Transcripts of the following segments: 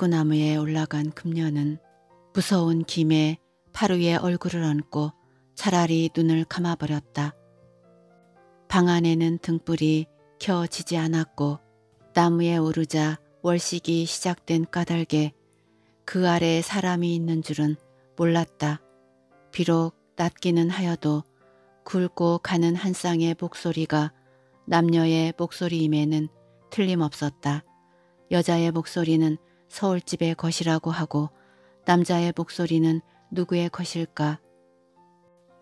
절구나무에 올라간 금녀는 무서운 김에 파루의 얼굴을 얹고 차라리 눈을 감아버렸다. 방 안에는 등불이 켜지지 않았고 나무에 오르자 월식이 시작된 까닭에 그아래 사람이 있는 줄은 몰랐다. 비록 낮기는 하여도 굵고 가는 한 쌍의 목소리가 남녀의 목소리임에는 틀림없었다. 여자의 목소리는 서울집의 것이라고 하고 남자의 목소리는 누구의 것일까?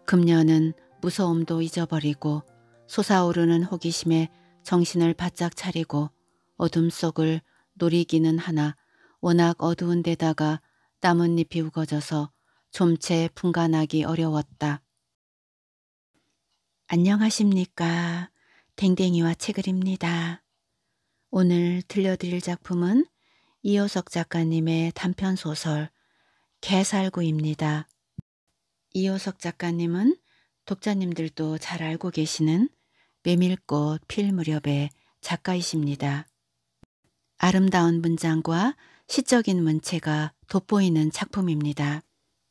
금년은 무서움도 잊어버리고 솟아오르는 호기심에 정신을 바짝 차리고 어둠 속을 노리기는 하나 워낙 어두운 데다가 나뭇잎이 우거져서 좀채 분간하기 어려웠다. 안녕하십니까. 댕댕이와 책을입니다. 오늘 들려드릴 작품은 이호석 작가님의 단편 소설 개살구입니다. 이호석 작가님은 독자님들도 잘 알고 계시는 메밀꽃 필 무렵의 작가이십니다. 아름다운 문장과 시적인 문체가 돋보이는 작품입니다.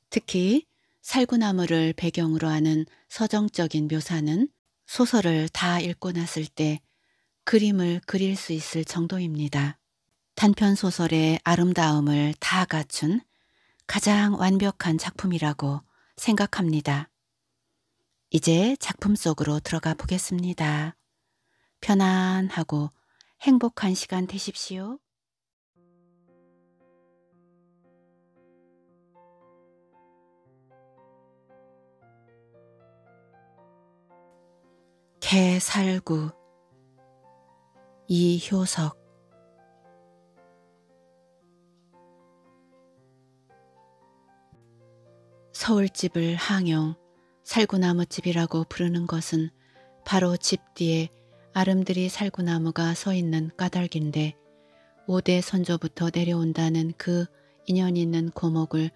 특히 살구나무를 배경으로 하는 서정적인 묘사는 소설을 다 읽고 났을 때 그림을 그릴 수 있을 정도입니다. 단편 소설의 아름다움을 다 갖춘 가장 완벽한 작품이라고 생각합니다. 이제 작품 속으로 들어가 보겠습니다. 편안하고 행복한 시간 되십시오. 개살구 이효석 서울집을 항영, 살구나무집이라고 부르는 것은 바로 집 뒤에 아름드리 살구나무가 서 있는 까닭인데 5대 선조부터 내려온다는 그 인연 있는 고목을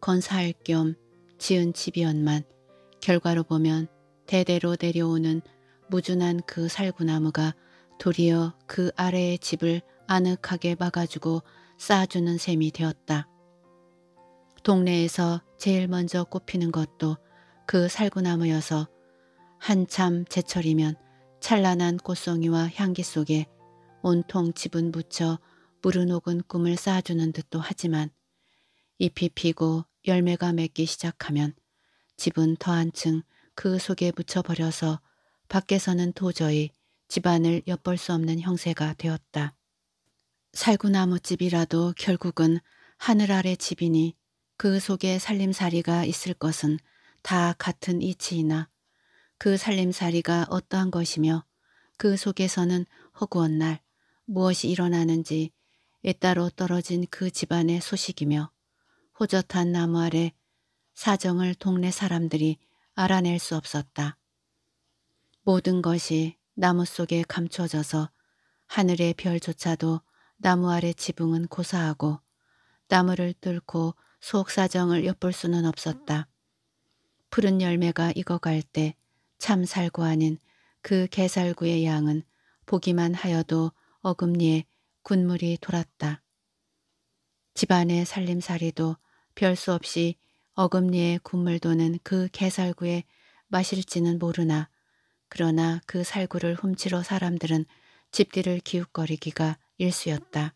건사할 겸 지은 집이었만 결과로 보면 대대로 내려오는 무준한 그 살구나무가 도리어 그 아래의 집을 아늑하게 막아주고 쌓아주는 셈이 되었다. 동네에서 제일 먼저 꼽히는 것도 그 살구나무여서 한참 제철이면 찬란한 꽃송이와 향기 속에 온통 집은 묻혀 물은 녹은 꿈을 쌓아주는 듯도 하지만 잎이 피고 열매가 맺기 시작하면 집은 더한층 그 속에 묻혀버려서 밖에서는 도저히 집안을 엿볼 수 없는 형세가 되었다. 살구나무집이라도 결국은 하늘 아래 집이니 그 속에 살림살이가 있을 것은 다 같은 이치이나 그 살림살이가 어떠한 것이며 그 속에서는 허구한 날 무엇이 일어나는지 애 따로 떨어진 그 집안의 소식이며 호젓한 나무 아래 사정을 동네 사람들이 알아낼 수 없었다. 모든 것이 나무 속에 감춰져서 하늘의 별조차도 나무 아래 지붕은 고사하고 나무를 뚫고 속사정을 엿볼 수는 없었다. 푸른 열매가 익어갈 때 참살구 아닌 그 개살구의 양은 보기만 하여도 어금니에 군물이 돌았다. 집안의 살림살이도 별 수 없이 어금니에 군물 도는 그 개살구에 마실지는 모르나 그러나 그 살구를 훔치러 사람들은 집들을 기웃거리기가 일수였다.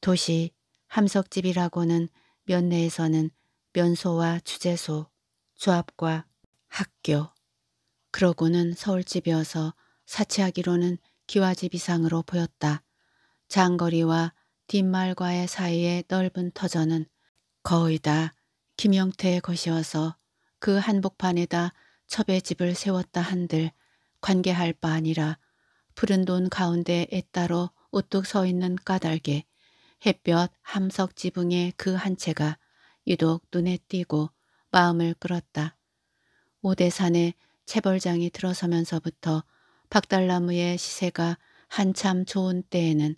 도시 함석집이라고는 면내에서는 면소와 주재소, 조합과 학교, 그러고는 서울집이어서 사치하기로는 기와집 이상으로 보였다. 장거리와 뒷말과의 사이의 넓은 터전은 거의 다 김영태의 것이어서 그 한복판에다 첩의 집을 세웠다 한들 관계할 바 아니라 푸른 돈 가운데 에 따로 우뚝 서 있는 까닭에 햇볕 함석 지붕의 그 한 채가 유독 눈에 띄고 마음을 끌었다. 오대산에 체벌장이 들어서면서부터 박달나무의 시세가 한참 좋은 때에는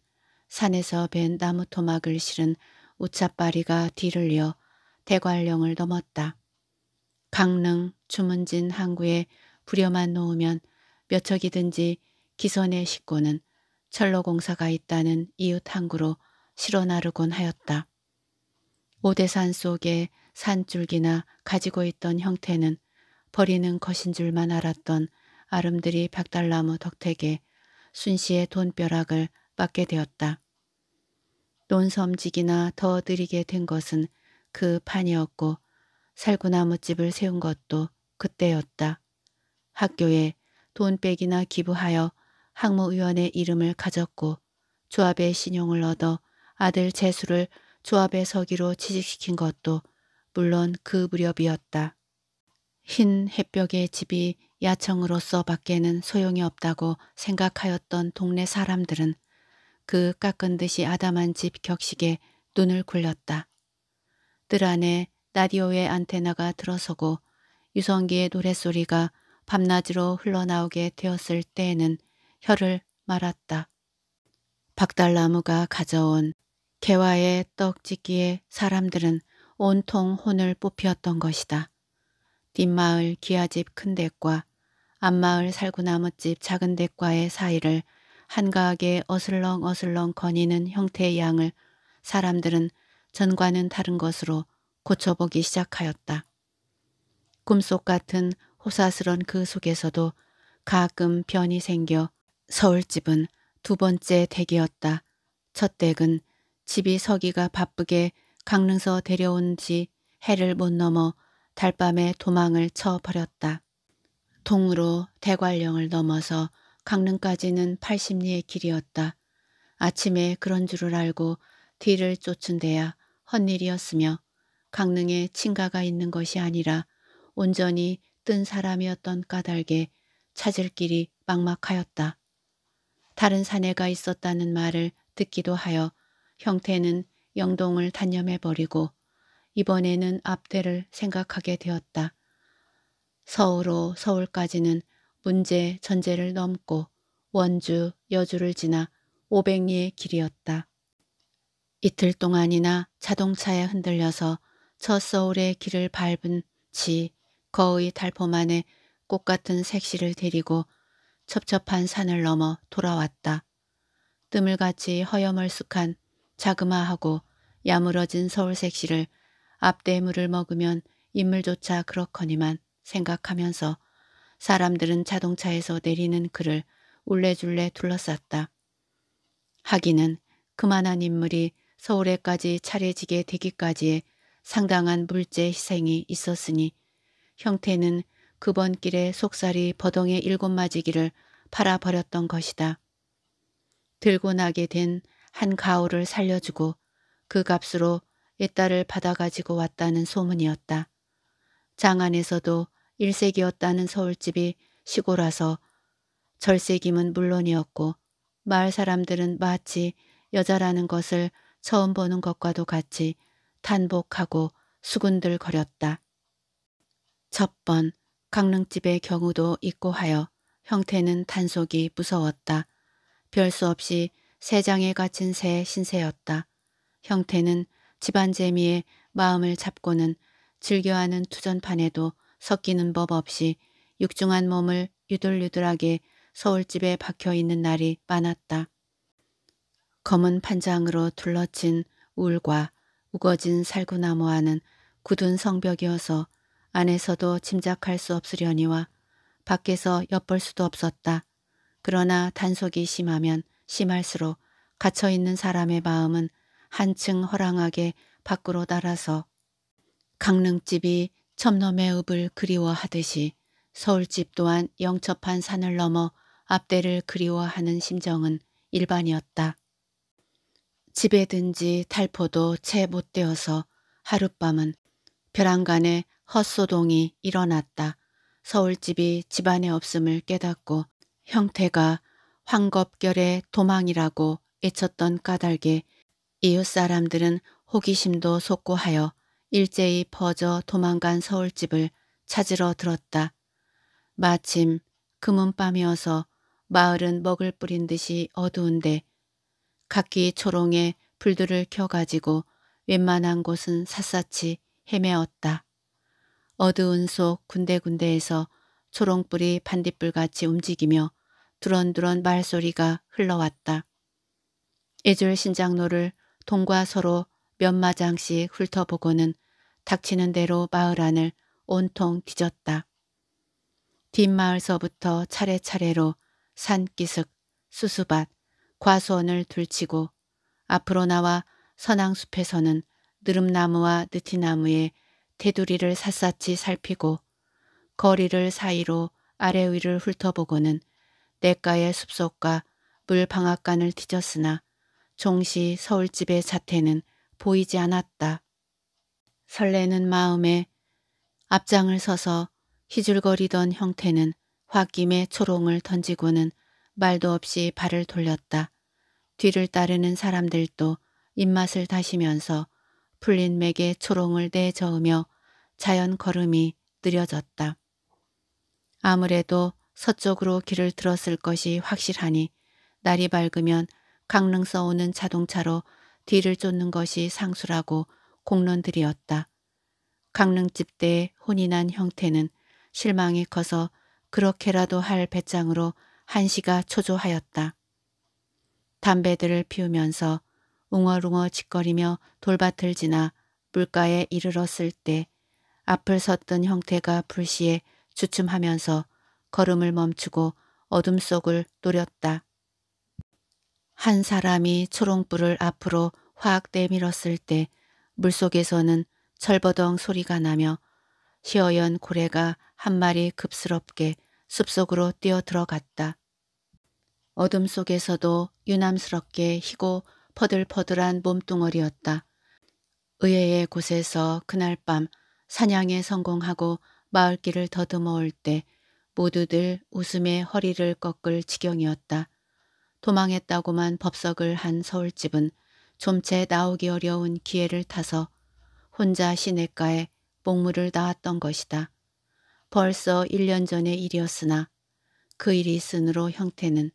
산에서 뵌 나무 토막을 실은 우차빠리가 뒤를 이어 대관령을 넘었다. 강릉 주문진 항구에 부려만 놓으면 몇 척이든지 기선의 식구는 철로공사가 있다는 이웃 항구로 실어 나르곤 하였다. 오대산 속에 산줄기나 가지고 있던 형태는 버리는 것인 줄만 알았던 아름드리 박달나무 덕택에 순시의 돈벼락을 맞게 되었다. 논섬직이나 더 느리게 된 것은 그 판이었고 살구나무집을 세운 것도 그때였다. 학교에 돈백이나 기부하여 학무위원의 이름을 가졌고 조합의 신용을 얻어 아들 재수를 조합의 서기로 취직시킨 것도 물론 그 무렵이었다. 흰 햇벽의 집이 야청으로서 밖에는 소용이 없다고 생각하였던 동네 사람들은 그 깎은 듯이 아담한 집 격식에 눈을 굴렸다. 뜰 안에 라디오의 안테나가 들어서고 유성기의 노랫소리가 밤낮으로 흘러나오게 되었을 때에는 혀를 말았다. 박달나무가 가져온 개화의 떡짓기에 사람들은 온통 혼을 뽑혔던 것이다. 뒷마을 기아집 큰 댁과 앞마을 살구나무집 작은 댁과의 사이를 한가하게 어슬렁어슬렁 거니는 형태의 양을 사람들은 전과는 다른 것으로 고쳐보기 시작하였다. 꿈속 같은 호사스런 그 속에서도 가끔 변이 생겨 서울집은 두 번째 댁이었다. 첫 댁은 집이 서기가 바쁘게 강릉서 데려온 지 해를 못 넘어 달밤에 도망을 쳐버렸다. 동으로 대관령을 넘어서 강릉까지는 80리의 길이었다. 아침에 그런 줄을 알고 뒤를 쫓은 데야 헛일이었으며 강릉에 친가가 있는 것이 아니라 온전히 뜬 사람이었던 까닭에 찾을 길이 막막하였다. 다른 사내가 있었다는 말을 듣기도 하여 형태는 영동을 단념해버리고 이번에는 앞대를 생각하게 되었다. 서울로 서울까지는 문제 전제를 넘고 원주, 여주를 지나 500리의 길이었다. 이틀 동안이나 자동차에 흔들려서 첫 서울의 길을 밟은 지 거의 달포 만에 꽃같은 색시를 데리고 첩첩한 산을 넘어 돌아왔다. 뜸을같이 허여멀쑥한 자그마하고 야물어진 서울색시를 앞대물을 먹으면 인물조차 그렇거니만 생각하면서 사람들은 자동차에서 내리는 그를 울레줄레 둘러쌌다. 하기는 그만한 인물이 서울에까지 차례지게 되기까지의 상당한 물질 희생이 있었으니 형태는 그번 길에 속살이 버덩에 일곱 마지기를 팔아버렸던 것이다. 들고 나게 된한 가오를 살려주고 그 값으로 옛딸을 받아가지고 왔다는 소문이었다. 장안에서도 일색이었다는 서울집이 시골와서 절세김은 물론이었고 마을 사람들은 마치 여자라는 것을 처음 보는 것과도 같이 탄복하고 수군들 거렸다. 첫 번 강릉집의 경우도 있고 하여 형태는 단속이 무서웠다. 별수 없이 세 장에 갇힌 새 신세였다. 형태는 집안 재미에 마음을 잡고는 즐겨하는 투전판에도 섞이는 법 없이 육중한 몸을 유들유들하게 서울집에 박혀있는 날이 많았다. 검은 판장으로 둘러친 울과 우거진 살구나무와는 굳은 성벽이어서 안에서도 짐작할 수 없으려니와 밖에서 엿볼 수도 없었다. 그러나 단속이 심하면 심할수록 갇혀있는 사람의 마음은 한층 허랑하게 밖으로 달아서 강릉집이 첨놈의 읍을 그리워하듯이 서울집 또한 영첩한 산을 넘어 앞대를 그리워하는 심정은 일반이었다. 집에 든지 탈포도 채못 되어서 하룻밤은 벼랑간에 헛소동이 일어났다. 서울집이 집안에 없음을 깨닫고 형태가 황겁결의 도망이라고 애쳤던 까닭에 이웃 사람들은 호기심도 속고하여 일제히 퍼져 도망간 서울집을 찾으러 들었다. 마침 금은밤이어서 그 마을은 먹을 뿌린 듯이 어두운데 각기 초롱에 불들을 켜가지고 웬만한 곳은 샅샅이 헤매었다. 어두운 속 군데군데에서 초롱불이 반딧불같이 움직이며 두런두런 말소리가 흘러왔다. 이줄 신장로를 동과 서로 몇 마장씩 훑어보고는 닥치는 대로 마을 안을 온통 뒤졌다. 뒷마을서부터 차례차례로 산기슭, 수수밭, 과수원을 둘치고 앞으로 나와 선앙숲에서는 느릅나무와 느티나무에 테두리를 샅샅이 살피고 거리를 사이로 아래 위를 훑어보고는 냇가의 숲속과 물방앗간을 뒤졌으나 종시 서울집의 자태는 보이지 않았다. 설레는 마음에 앞장을 서서 휘줄거리던 형태는 홧김에 초롱을 던지고는 말도 없이 발을 돌렸다. 뒤를 따르는 사람들도 입맛을 다시면서 풀린 맥에 초롱을 내저으며 자연 걸음이 느려졌다. 아무래도 서쪽으로 길을 들었을 것이 확실하니 날이 밝으면 강릉 서오는 자동차로 뒤를 쫓는 것이 상수라고 공론들이었다. 강릉집 대의혼이난 형태는 실망이 커서 그렇게라도 할 배짱으로 한시가 초조하였다. 담배들을 피우면서 웅얼웅얼 짓거리며 돌밭을 지나 물가에 이르렀을 때 앞을 섰던 형태가 불시에 주춤하면서 걸음을 멈추고 어둠 속을 노렸다. 한 사람이 초롱불을 앞으로 확 내밀었을 때 물속에서는 철버덩 소리가 나며 시어연 고래가 한 마리 급스럽게 숲속으로 뛰어들어갔다. 어둠 속에서도 유남스럽게 희고 퍼들퍼들한 몸뚱어리였다. 의외의 곳에서 그날 밤 사냥에 성공하고 마을길을 더듬어 올때 모두들 웃음에 허리를 꺾을 지경이었다. 도망했다고만 법석을 한 서울집은 좀 채 나오기 어려운 기회를 타서 혼자 시냇가에 목물을 나왔던 것이다. 벌써 1년 전의 일이었으나 그 일이 있으로 형태는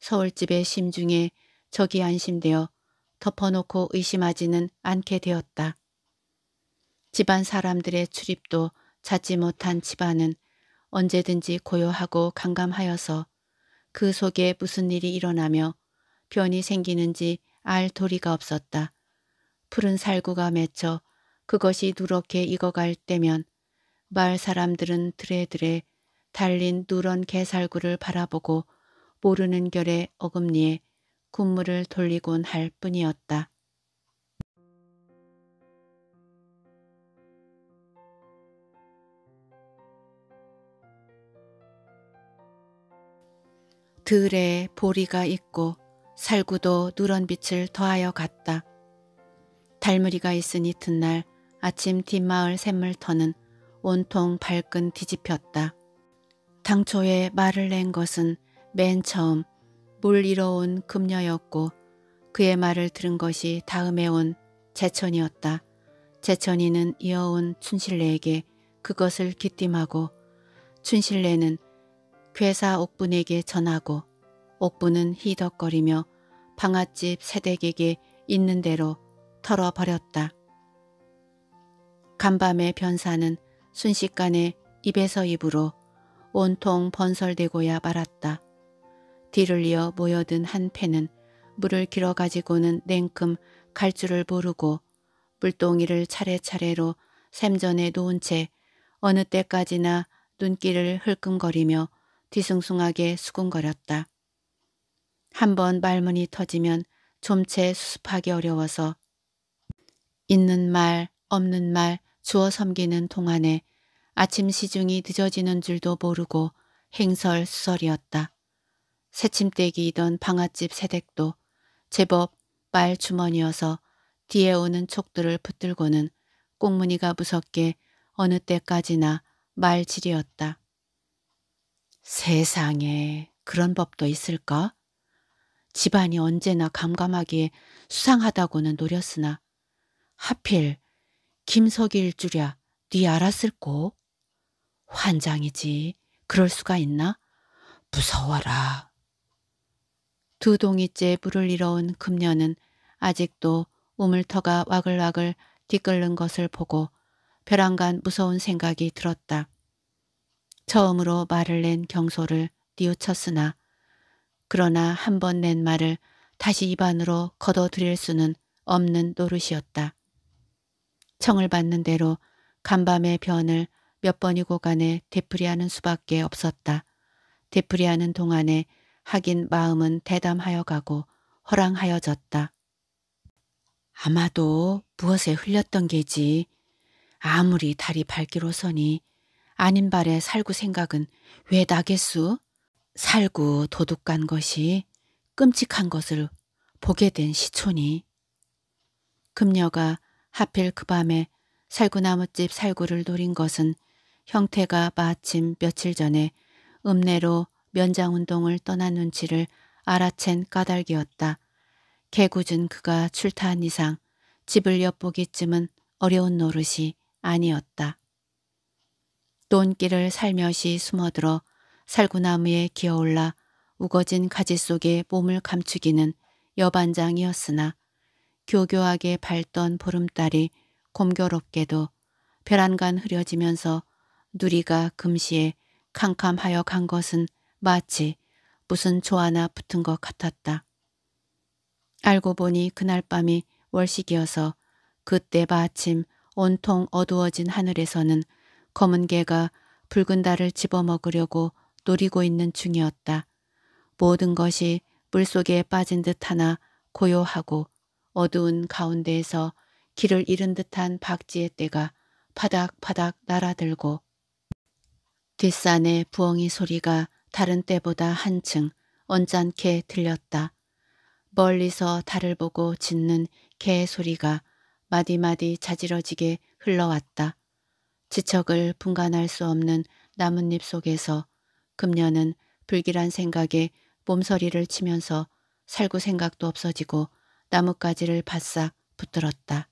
서울집의 심중에 적이 안심되어 덮어놓고 의심하지는 않게 되었다. 집안 사람들의 출입도 찾지 못한 집안은 언제든지 고요하고 강감하여서 그 속에 무슨 일이 일어나며 변이 생기는지 알 도리가 없었다. 푸른 살구가 맺혀 그것이 누렇게 익어갈 때면 마을 사람들은 드레드레 달린 누런 개살구를 바라보고 모르는 결에 어금니에 군물을 돌리곤 할 뿐이었다. 들에 보리가 있고 살구도 누런 빛을 더하여 갔다. 달무리가 있으니 튿날 아침 뒷마을 샘물터는 온통 발끈 뒤집혔다. 당초에 말을 낸 것은 맨 처음 물 잃어온 금녀였고 그의 말을 들은 것이 다음에 온 제천이었다. 제천이는 이어온 춘실레에게 그것을 기띔하고 춘실레는 괴사 옥분에게 전하고 옥분은 희덕거리며 방앗집 새댁에게 있는 대로 털어버렸다. 간밤에 변사는 순식간에 입에서 입으로 온통 번설되고야 말았다. 뒤를 이어 모여든 한 패는 물을 길어가지고는 냉큼 갈 줄을 모르고 물동이를 차례차례로 샘전에 놓은 채 어느 때까지나 눈길을 흘끔거리며 뒤숭숭하게 수군거렸다. 한 번 말문이 터지면 좀 채 수습하기 어려워서 있는 말, 없는 말 주워 섬기는 동안에 아침 시중이 늦어지는 줄도 모르고 행설수설이었다. 새침대기이던 방아집 새댁도 제법 말주머니여서 뒤에 오는 촉들을 붙들고는 꽁무니가 무섭게 어느 때까지나 말질이었다. 세상에 그런 법도 있을까? 집안이 언제나 감감하기에 수상하다고는 노렸으나 하필 김석일 줄야 네 알았을꼬? 환장이지 그럴 수가 있나? 무서워라. 두 동이째 불을 잃어온 금녀는 아직도 우물터가 와글와글 뒤끓는 것을 보고 벼랑간 무서운 생각이 들었다. 처음으로 말을 낸 경소를 뉘우쳤으나 그러나 한 번 낸 말을 다시 입안으로 걷어들일 수는 없는 노릇이었다. 청을 받는 대로 간밤의 변을 몇 번이고 간에 되풀이하는 수밖에 없었다. 되풀이하는 동안에 하긴 마음은 대담하여 가고 허랑하여졌다. 아마도 무엇에 흘렸던 게지. 아무리 달이 밝기로 서니 아닌 발의 살구 생각은 왜 나겠수? 살구 도둑간 것이 끔찍한 것을 보게 된 시촌이 금녀가 하필 그 밤에 살구나무집 살구를 노린 것은 형태가 마침 며칠 전에 읍내로 면장운동을 떠난 눈치를 알아챈 까닭이었다. 개구준 그가 출타한 이상 집을 엿보기쯤은 어려운 노릇이 아니었다. 돈길을 살며시 숨어들어 살구나무에 기어올라 우거진 가지 속에 몸을 감추기는 여반장이었으나 교교하게 밝던 보름달이 곰교롭게도 벼란간 흐려지면서 누리가 금시에 캄캄하여 간 것은 마치 무슨 조화나 붙은 것 같았다. 알고 보니 그날 밤이 월식이어서 그때 마침 온통 어두워진 하늘에서는 검은 개가 붉은 달을 집어먹으려고 노리고 있는 중이었다. 모든 것이 물속에 빠진 듯 하나 고요하고 어두운 가운데에서 길을 잃은 듯한 박쥐의 때가 파닥파닥 날아들고 뒷산의 부엉이 소리가 다른 때보다 한층 언짢게 들렸다. 멀리서 달을 보고 짖는 개의 소리가 마디마디 자지러지게 흘러왔다. 지척을 분간할 수 없는 나뭇잎 속에서 금녀는 불길한 생각에 몸서리를 치면서 살구 생각도 없어지고 나뭇가지를 바싹 붙들었다.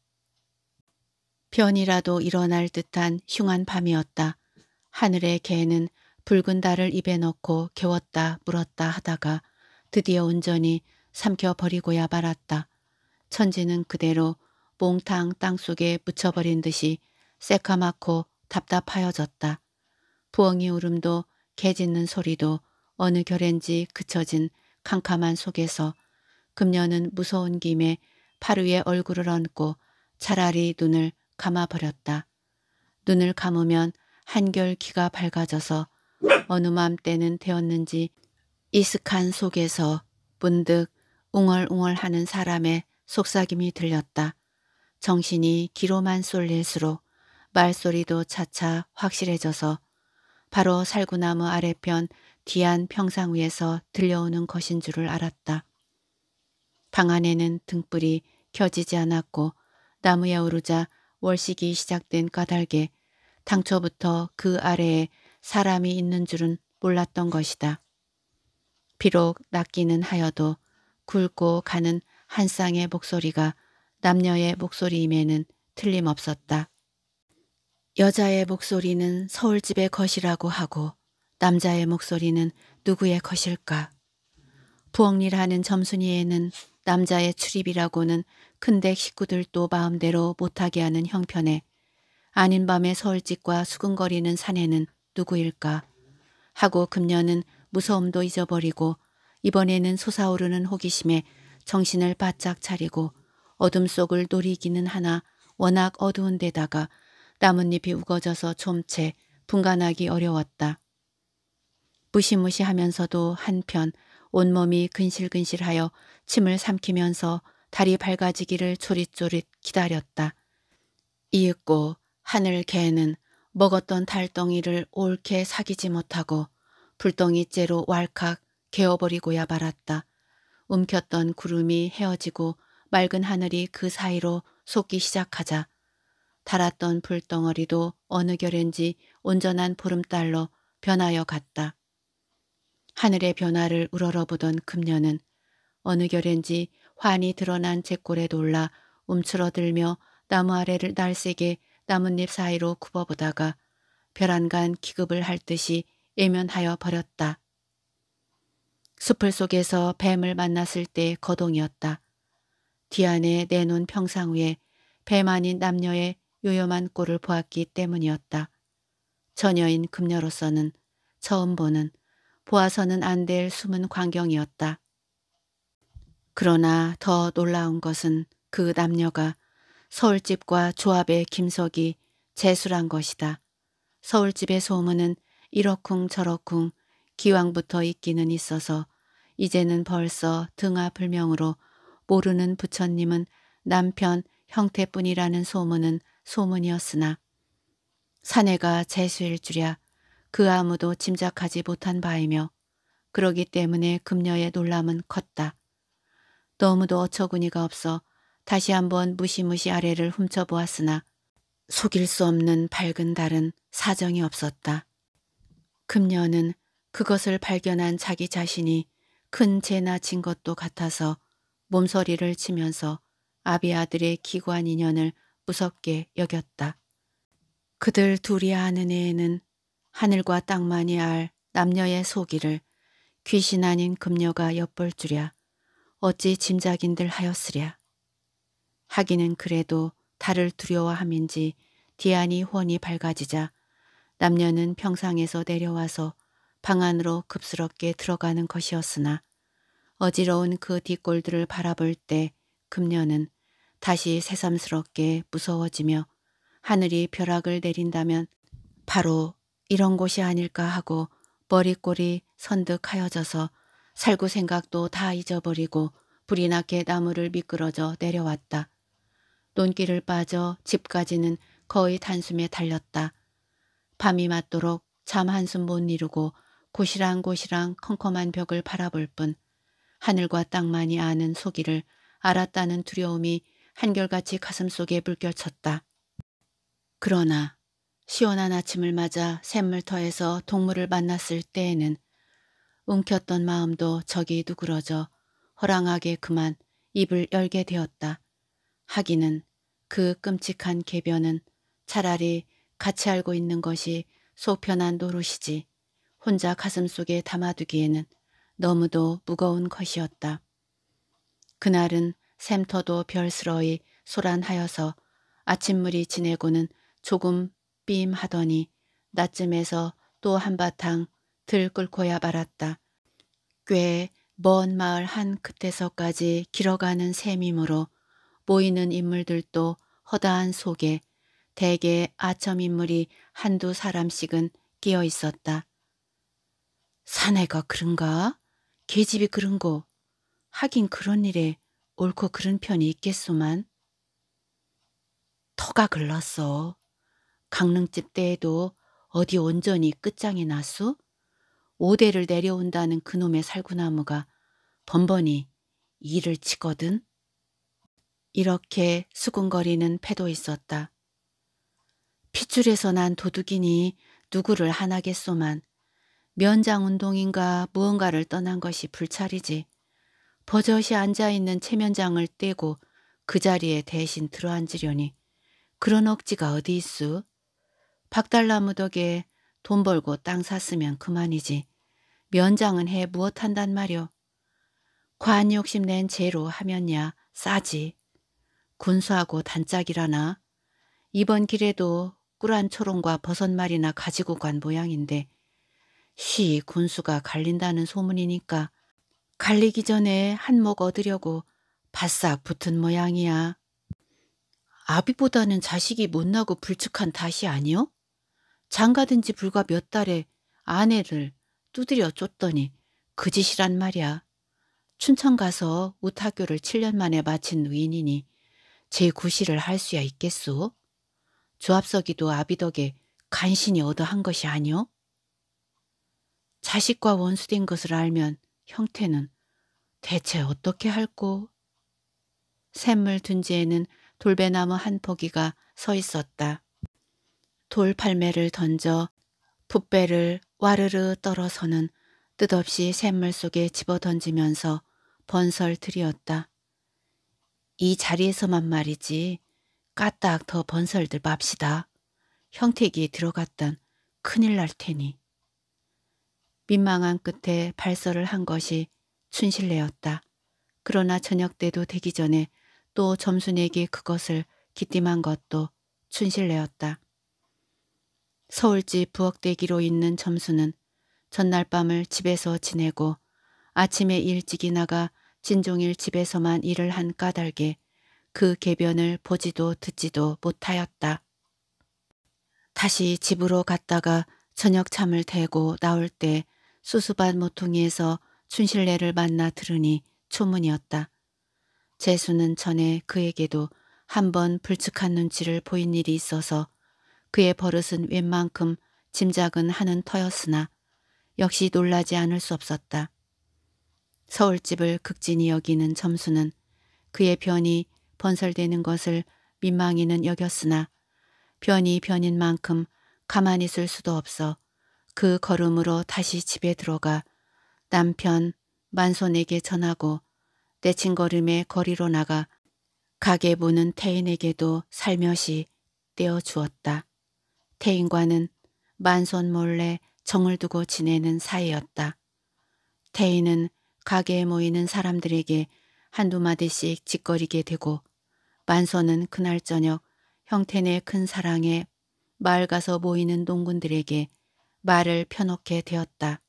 변이라도 일어날 듯한 흉한 밤이었다. 하늘의 개는 붉은 달을 입에 넣고 개웠다 물었다 하다가 드디어 온전히 삼켜버리고야 말았다. 천지는 그대로 몽탕 땅속에 묻혀버린 듯이 새까맣고 답답하여졌다. 부엉이 울음도 개 짖는 소리도 어느 결엔지 그쳐진 캄캄한 속에서 금년은 무서운 김에 파루에 얼굴을 얹고 차라리 눈을 감아버렸다. 눈을 감으면 한결 귀가 밝아져서 어느 맘때는 되었는지 이슥한 속에서 문득 웅얼웅얼하는 사람의 속삭임이 들렸다. 정신이 기로만 쏠릴수록 말소리도 차차 확실해져서 바로 살구나무 아래편 뒤안 평상 위에서 들려오는 것인 줄을 알았다. 방 안에는 등불이 켜지지 않았고 나무에 오르자 월식이 시작된 까닭에 당초부터 그 아래에 사람이 있는 줄은 몰랐던 것이다. 비록 낮기는 하여도 굵고 가는 한 쌍의 목소리가 남녀의 목소리임에는 틀림없었다. 여자의 목소리는 서울집의 것이라고 하고 남자의 목소리는 누구의 것일까? 부엌일 하는 점순이에는 남자의 출입이라고는 큰데 식구들도 마음대로 못하게 하는 형편에 아닌 밤에 서울집과 수근거리는 사내는 누구일까? 하고 금년은 무서움도 잊어버리고 이번에는 솟아오르는 호기심에 정신을 바짝 차리고 어둠 속을 노리기는 하나 워낙 어두운 데다가 나뭇잎이 우거져서 좀채 분간하기 어려웠다. 무시무시하면서도 한편 온몸이 근실근실하여 침을 삼키면서 다리 밝아지기를 조릿조릿 기다렸다. 이윽고 하늘 개는 먹었던 달덩이를 옳게 사귀지 못하고 불덩이째로 왈칵 개어버리고야 말았다. 움켰던 구름이 헤어지고 맑은 하늘이 그 사이로 솟기 시작하자 달았던 불덩어리도 어느 결인지 온전한 보름달로 변하여 갔다. 하늘의 변화를 우러러보던 금녀는 어느 결인지 환히 드러난 제골에 놀라 움츠러들며 나무 아래를 날세게 나뭇잎 사이로 굽어보다가 벼란간 기급을 할 듯이 예면하여 버렸다. 숲을 속에서 뱀을 만났을 때 거동이었다. 뒤안에 내놓은 평상 위에 뱀 아닌 남녀의 요염한 꼴을 보았기 때문이었다. 처녀인 금녀로서는 처음 보는 보아서는 안 될 숨은 광경이었다. 그러나 더 놀라운 것은 그 남녀가 서울집과 조합의 김석이 재술한 것이다. 서울집의 소문은 이러쿵 저러쿵 기왕부터 있기는 있어서 이제는 벌써 등하 불명으로 모르는 부처님은 남편 형태뿐이라는 소문은 소문이었으나 사내가 재수일 줄이야 그 아무도 짐작하지 못한 바이며 그러기 때문에 금녀의 놀람은 컸다. 너무도 어처구니가 없어 다시 한번 무시무시 아래를 훔쳐보았으나 속일 수 없는 밝은 달은 사정이 없었다. 금녀는 그것을 발견한 자기 자신이 큰 죄나 진 것도 같아서 몸서리를 치면서 아비 아들의 기관 인연을 무섭게 여겼다. 그들 둘이 아는 애에는 하늘과 땅만이 알 남녀의 소기를 귀신 아닌 금녀가 엿볼 줄야 어찌 짐작인들 하였으랴. 하기는 그래도 달을 두려워함인지 디안이 혼이 밝아지자 남녀는 평상에서 내려와서 방 안으로 급스럽게 들어가는 것이었으나 어지러운 그 뒷골들을 바라볼 때 금녀는 다시 새삼스럽게 무서워지며 하늘이 벼락을 내린다면 바로 이런 곳이 아닐까 하고 머리꼬리 선득 하여져서 살구 생각도 다 잊어버리고 불이 나게 나무를 미끄러져 내려왔다. 논길을 빠져 집까지는 거의 단숨에 달렸다. 밤이 맞도록 잠 한숨 못 이루고 고시랑고시랑 컴컴한 벽을 바라볼 뿐 하늘과 땅만이 아는 속이를 알았다는 두려움이 한결같이 가슴 속에 불결쳤다 그러나 시원한 아침을 맞아 샘물터에서 동물을 만났을 때에는 움켰던 마음도 저기 누그러져 허랑하게 그만 입을 열게 되었다. 하기는 그 끔찍한 개변은 차라리 같이 알고 있는 것이 소편한 노릇이지 혼자 가슴 속에 담아두기에는 너무도 무거운 것이었다. 그날은 샘터도 별스러이 소란하여서 아침물이 지내고는 조금 삐임하더니 낮쯤에서 또 한바탕 들끓고야 말았다. 꽤 먼 마을 한 끝에서까지 길어가는 셈이므로 모이는 인물들도 허다한 속에 대개 아첨 인물이 한두 사람씩은 끼어 있었다. 사내가 그런가? 계집이 그런고? 하긴 그런 일에 옳고 그른 편이 있겠소만. 터가 글렀어. 강릉집 때에도 어디 온전히 끝장이 났수 오대를 내려온다는 그놈의 살구나무가 번번이 일을 치거든. 이렇게 수군거리는 패도 있었다. 핏줄에서 난 도둑이니 누구를 하나겠소만 면장운동인가 무언가를 떠난 것이 불찰이지. 버젓이 앉아있는 체면장을 떼고 그 자리에 대신 들어앉으려니 그런 억지가 어디 있수? 박달나무 덕에 돈 벌고 땅 샀으면 그만이지. 면장은 해 무엇한단 말여. 과한 욕심 낸 죄로 하면야 싸지. 군수하고 단짝이라나. 이번 길에도 꿀한 초롱과 버섯말이나 가지고 간 모양인데 시 군수가 갈린다는 소문이니까 갈리기 전에 한몫 얻으려고 바싹 붙은 모양이야. 아비보다는 자식이 못나고 불측한 탓이 아니오 장가든 지 불과 몇 달에 아내를 두드려 쫓더니 그 짓이란 말이야. 춘천 가서 우타교를 7년 만에 마친 위인이니제 구실을 할 수야 있겠소? 조합석이도 아비덕에 간신히 얻어한 것이 아니오? 자식과 원수된 것을 알면 형태는 대체 어떻게 할꼬? 샘물 둔지에는 돌배나무 한 포기가 서 있었다. 돌팔매를 던져 붓배를 와르르 떨어서는 뜻없이 샘물 속에 집어던지면서 번설들이었다. 이 자리에서만 말이지 까딱 더 번설들 맙시다. 형택이 들어갔단 큰일 날 테니. 민망한 끝에 발설을 한 것이 춘실내였다 그러나 저녁 때도 되기 전에 또점순에게 그것을 기띔한 것도 춘실내였다 서울지 부엌대기로 있는 점수는 전날 밤을 집에서 지내고 아침에 일찍이 나가 진종일 집에서만 일을 한 까닭에 그 개변을 보지도 듣지도 못하였다. 다시 집으로 갔다가 저녁 잠을 대고 나올 때 수수밭 모퉁이에서 춘실례를 만나 들으니 초문이었다. 재수는 전에 그에게도 한 번 불측한 눈치를 보인 일이 있어서 그의 버릇은 웬만큼 짐작은 하는 터였으나 역시 놀라지 않을 수 없었다. 서울집을 극진히 여기는 점수는 그의 변이 번설되는 것을 민망이는 여겼으나 변이 변인 만큼 가만히 있을 수도 없어 그 걸음으로 다시 집에 들어가 남편 만손에게 전하고 내친 걸음에 거리로 나가 가게 부는 태인에게도 살며시 떼어주었다. 태인과는 만손 몰래 정을 두고 지내는 사이였다. 태인은 가게에 모이는 사람들에게 한두 마디씩 짓거리게 되고 만손은 그날 저녁 형태네 큰 사랑에 마을 가서 모이는 농군들에게 말을 펴놓게 되었다.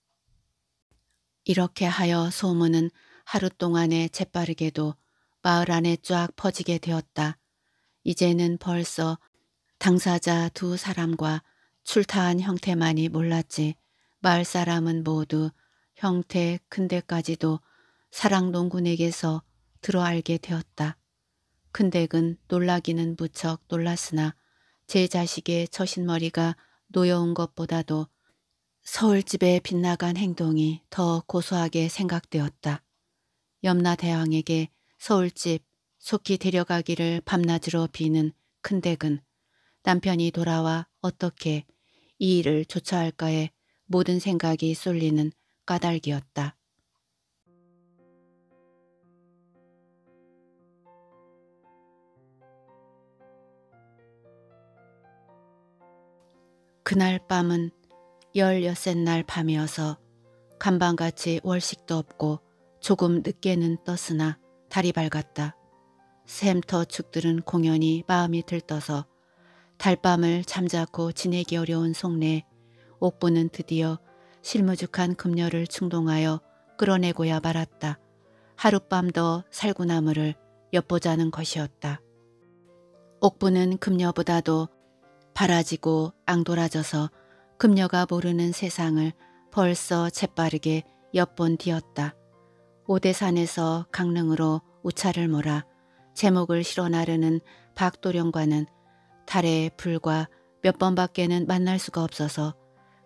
이렇게 하여 소문은 하루 동안에 재빠르게도 마을 안에 쫙 퍼지게 되었다. 이제는 벌써 당사자 두 사람과 출타한 형태만이 몰랐지 마을 사람은 모두 형태 큰데까지도 사랑농군에게서 들어 알게 되었다. 큰댁은 놀라기는 무척 놀랐으나 제 자식의 처신머리가 노여운 것보다도 서울집에 빗나간 행동이 더 고소하게 생각되었다. 염라대왕에게 서울집 속히 데려가기를 밤낮으로 비는 큰댁은 남편이 돌아와 어떻게 이 일을 조처할까에 모든 생각이 쏠리는 까닭이었다. 그날 밤은 열여섯 날 밤이어서 간밤같이 월식도 없고 조금 늦게는 떴으나 달이 밝았다. 샘터 축들은 공연히 마음이 들떠서 달밤을 잠자코 지내기 어려운 속내 옥부는 드디어 실무죽한 금녀를 충동하여 끌어내고야 말았다. 하룻밤 더 살구나무를 엿보자는 것이었다. 옥부는 금녀보다도 바라지고 앙돌아져서 금녀가 모르는 세상을 벌써 재빠르게 엿본 뒤였다. 오대산에서 강릉으로 우차를 몰아 제목을 실어 나르는 박도령과는 달에 불과 몇 번밖에는 만날 수가 없어서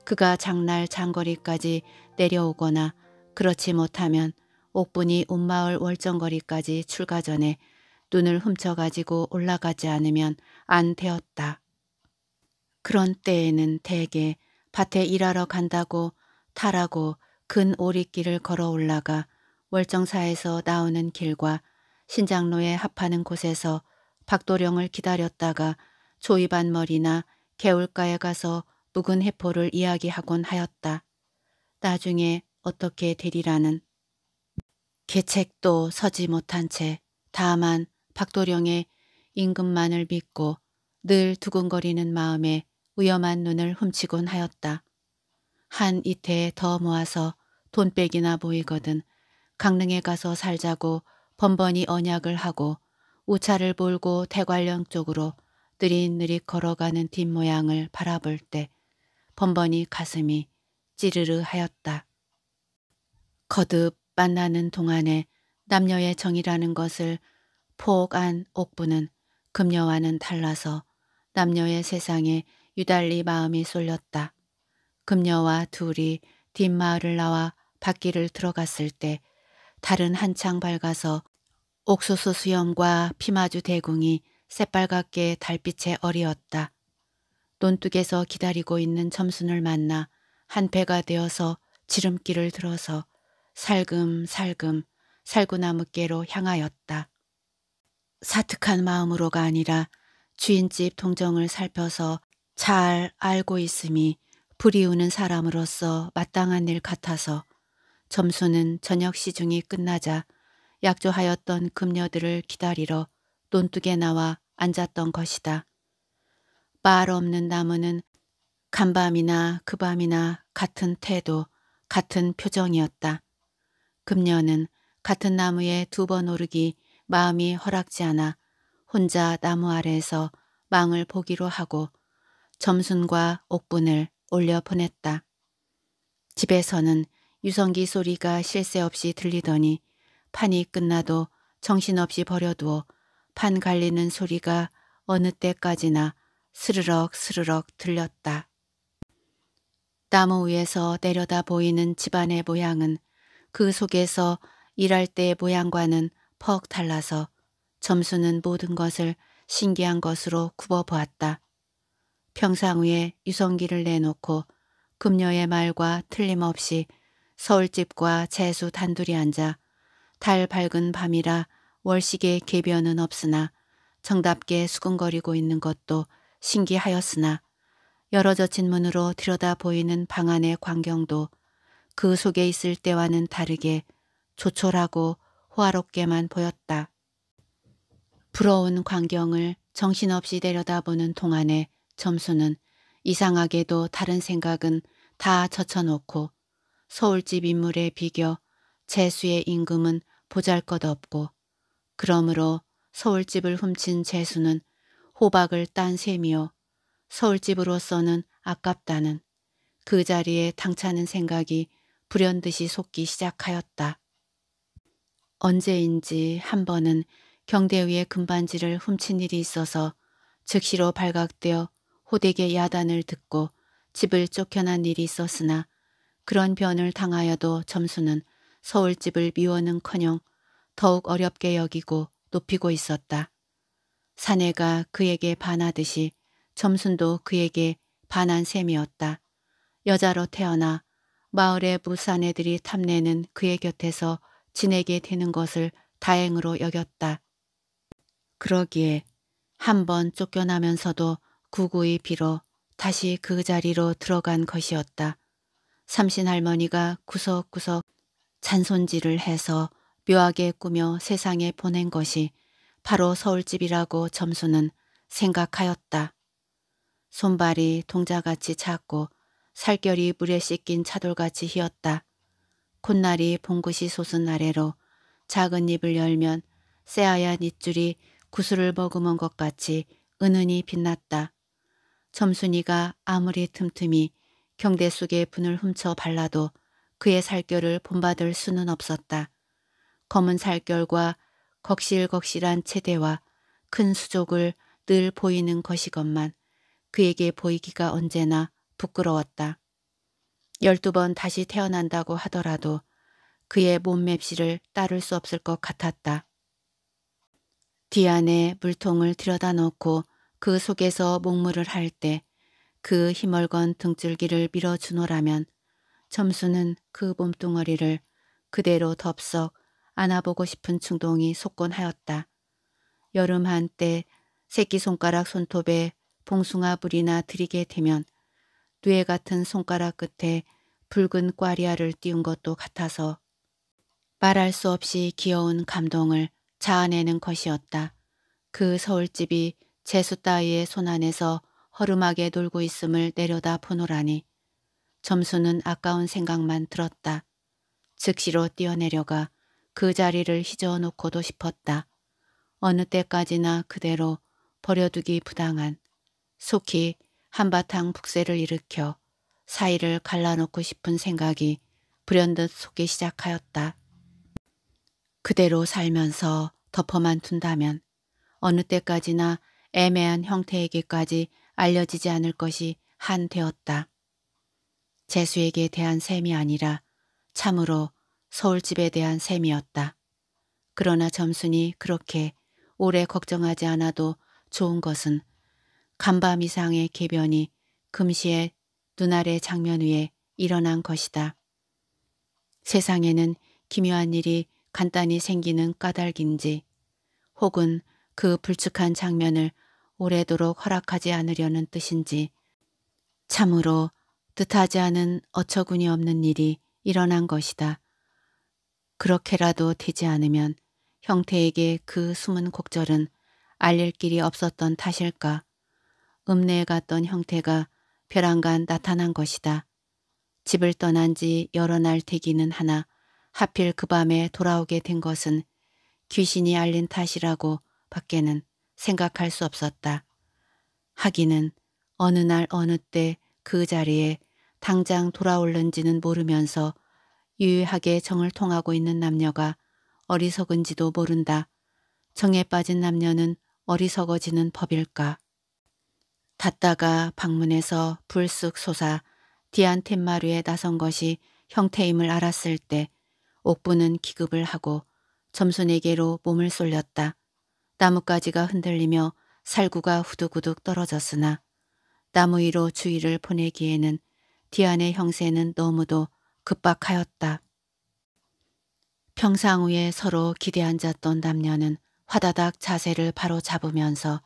그가 장날 장거리까지 내려오거나 그렇지 못하면 옥분이 옴마을 월정거리까지 출가 전에 눈을 훔쳐가지고 올라가지 않으면 안 되었다. 그런 때에는 대개 밭에 일하러 간다고 타라고 근 오리길을 걸어 올라가 월정사에서 나오는 길과 신장로에 합하는 곳에서 박도령을 기다렸다가 조이반머리나 개울가에 가서 묵은 해포를 이야기하곤 하였다. 나중에 어떻게 되리라는 계책도 서지 못한 채 다만 박도령의 임금만을 믿고 늘 두근거리는 마음에 위험한 눈을 훔치곤 하였다. 한 이태 더 모아서 돈빼기나보이거든 강릉에 가서 살자고 번번이 언약을 하고 우차를 몰고 대관령 쪽으로 느릿느릿 걸어가는 뒷모양을 바라볼 때 번번이 가슴이 찌르르 하였다. 거듭 만나는 동안에 남녀의 정이라는 것을 포옥한 옥부는 금녀와는 달라서 남녀의 세상에 유달리 마음이 쏠렸다. 금녀와 둘이 뒷마을을 나와 밖길을 들어갔을 때 달은 한창 밝아서 옥수수 수염과 피마주 대궁이 새빨갛게 달빛에 어리었다. 논뚝에서 기다리고 있는 점순을 만나 한 배가 되어서 지름길을 들어서 살금살금 살구나무께로 향하였다. 사특한 마음으로가 아니라 주인집 동정을 살펴서 잘 알고 있음이 불이우는 사람으로서 마땅한 일 같아서 점수는 저녁 시중이 끝나자 약조하였던 금녀들을 기다리러 논둑에 나와 앉았던 것이다. 말 없는 나무는 간밤이나 그밤이나 같은 태도, 같은 표정이었다. 금녀는 같은 나무에 두 번 오르기 마음이 허락지 않아 혼자 나무 아래에서 망을 보기로 하고 점순과 옥분을 올려 보냈다. 집에서는 유성기 소리가 실새 없이 들리더니 판이 끝나도 정신없이 버려두어 판 갈리는 소리가 어느 때까지나 스르럭 스르럭 들렸다. 나무 위에서 내려다 보이는 집안의 모양은 그 속에서 일할 때의 모양과는 퍽 달라서 점수는 모든 것을 신기한 것으로 굽어보았다. 평상위에 유성기를 내놓고 금녀의 말과 틀림없이 서울집과 재수 단둘이 앉아 달 밝은 밤이라 월식의 개변은 없으나 정답게 수근거리고 있는 것도 신기하였으나 여러 젖힌 문으로 들여다 보이는 방 안의 광경도 그 속에 있을 때와는 다르게 조촐하고 호화롭게만 보였다. 부러운 광경을 정신없이 데려다보는 동안에 점수는 이상하게도 다른 생각은 다 젖혀놓고 서울집 인물에 비겨 재수의 임금은 보잘것없고 그러므로 서울집을 훔친 재수는 호박을 딴 셈이요 서울집으로서는 아깝다는 그 자리에 당차는 생각이 불현듯이 솟기 시작하였다. 언제인지 한 번은 경대위의 금반지를 훔친 일이 있어서 즉시로 발각되어 호되게 야단을 듣고 집을 쫓겨난 일이 있었으나 그런 변을 당하여도 점수는 서울집을 미워는커녕 더욱 어렵게 여기고 높이고 있었다. 사내가 그에게 반하듯이 점순도 그에게 반한 셈이었다. 여자로 태어나 마을의 무사내들이 탐내는 그의 곁에서 지내게 되는 것을 다행으로 여겼다. 그러기에 한번 쫓겨나면서도 구구이 빌어 다시 그 자리로 들어간 것이었다. 삼신 할머니가 구석구석 잔손질을 해서 묘하게 꾸며 세상에 보낸 것이 바로 서울집이라고 점수는 생각하였다. 손발이 동자같이 작고 살결이 물에 씻긴 차돌같이 휘었다. 콧날이 봉긋이 솟은 아래로 작은 입을 열면 새하얀 입줄이 구슬을 머금은 것 같이 은은히 빛났다. 점순이가 아무리 틈틈이 경대 속의 분을 훔쳐 발라도 그의 살결을 본받을 수는 없었다. 검은 살결과 걱실걱실한 체대와 큰 수족을 늘 보이는 것이건만 그에게 보이기가 언제나 부끄러웠다. 열두 번 다시 태어난다고 하더라도 그의 몸맵시를 따를 수 없을 것 같았다. 뒤안에 물통을 들여다 놓고 그 속에서 목물을 할 때 그힘멀건 등줄기를 밀어주노라면 점수는 그 몸뚱어리를 그대로 덥석 안아보고 싶은 충동이 속곤하였다. 여름 한때 새끼손가락 손톱에 봉숭아 불이나 들이게 되면 뇌 같은 손가락 끝에 붉은 꽈리아를 띄운 것도 같아서 말할 수 없이 귀여운 감동을 자아내는 것이었다. 그 서울집이 재수 따위의 손안에서 허름하게 돌고 있음을 내려다 보노라니 점수는 아까운 생각만 들었다. 즉시로 뛰어내려가 그 자리를 휘저어놓고도 싶었다. 어느 때까지나 그대로 버려두기 부당한 속히 한바탕 북새를 일으켜 사이를 갈라놓고 싶은 생각이 불현듯 속에 시작하였다. 그대로 살면서 덮어만 둔다면 어느 때까지나 애매한 형태에게까지 알려지지 않을 것이 한 되었다. 재수에게 대한 셈이 아니라 참으로 서울집에 대한 셈이었다. 그러나 점순이 그렇게 오래 걱정하지 않아도 좋은 것은 간밤 이상의 개변이 금시에 눈알의 장면 위에 일어난 것이다. 세상에는 기묘한 일이 간단히 생기는 까닭인지 혹은 그 불측한 장면을 오래도록 허락하지 않으려는 뜻인지 참으로 뜻하지 않은 어처구니 없는 일이 일어난 것이다. 그렇게라도 되지 않으면 형태에게 그 숨은 곡절은 알릴 길이 없었던 탓일까. 읍내에 갔던 형태가 벼랑간 나타난 것이다. 집을 떠난 지 여러 날 되기는 하나 하필 그 밤에 돌아오게 된 것은 귀신이 알린 탓이라고 밖에는 생각할 수 없었다. 하기는 어느 날 어느 때 그 자리에 당장 돌아올는지는 모르면서 유유하게 정을 통하고 있는 남녀가 어리석은지도 모른다. 정에 빠진 남녀는 어리석어지는 법일까. 닫다가 방문해서 불쑥 솟아 디안텐마루에 나선 것이 형태임을 알았을 때 옥부는 기급을 하고 점순에게로 몸을 쏠렸다. 나뭇가지가 흔들리며 살구가 후두구둑 떨어졌으나 나무 위로 주위를 보내기에는 디안의 형세는 너무도 급박하였다. 평상 후에 서로 기대앉았던 남녀는 화다닥 자세를 바로 잡으면서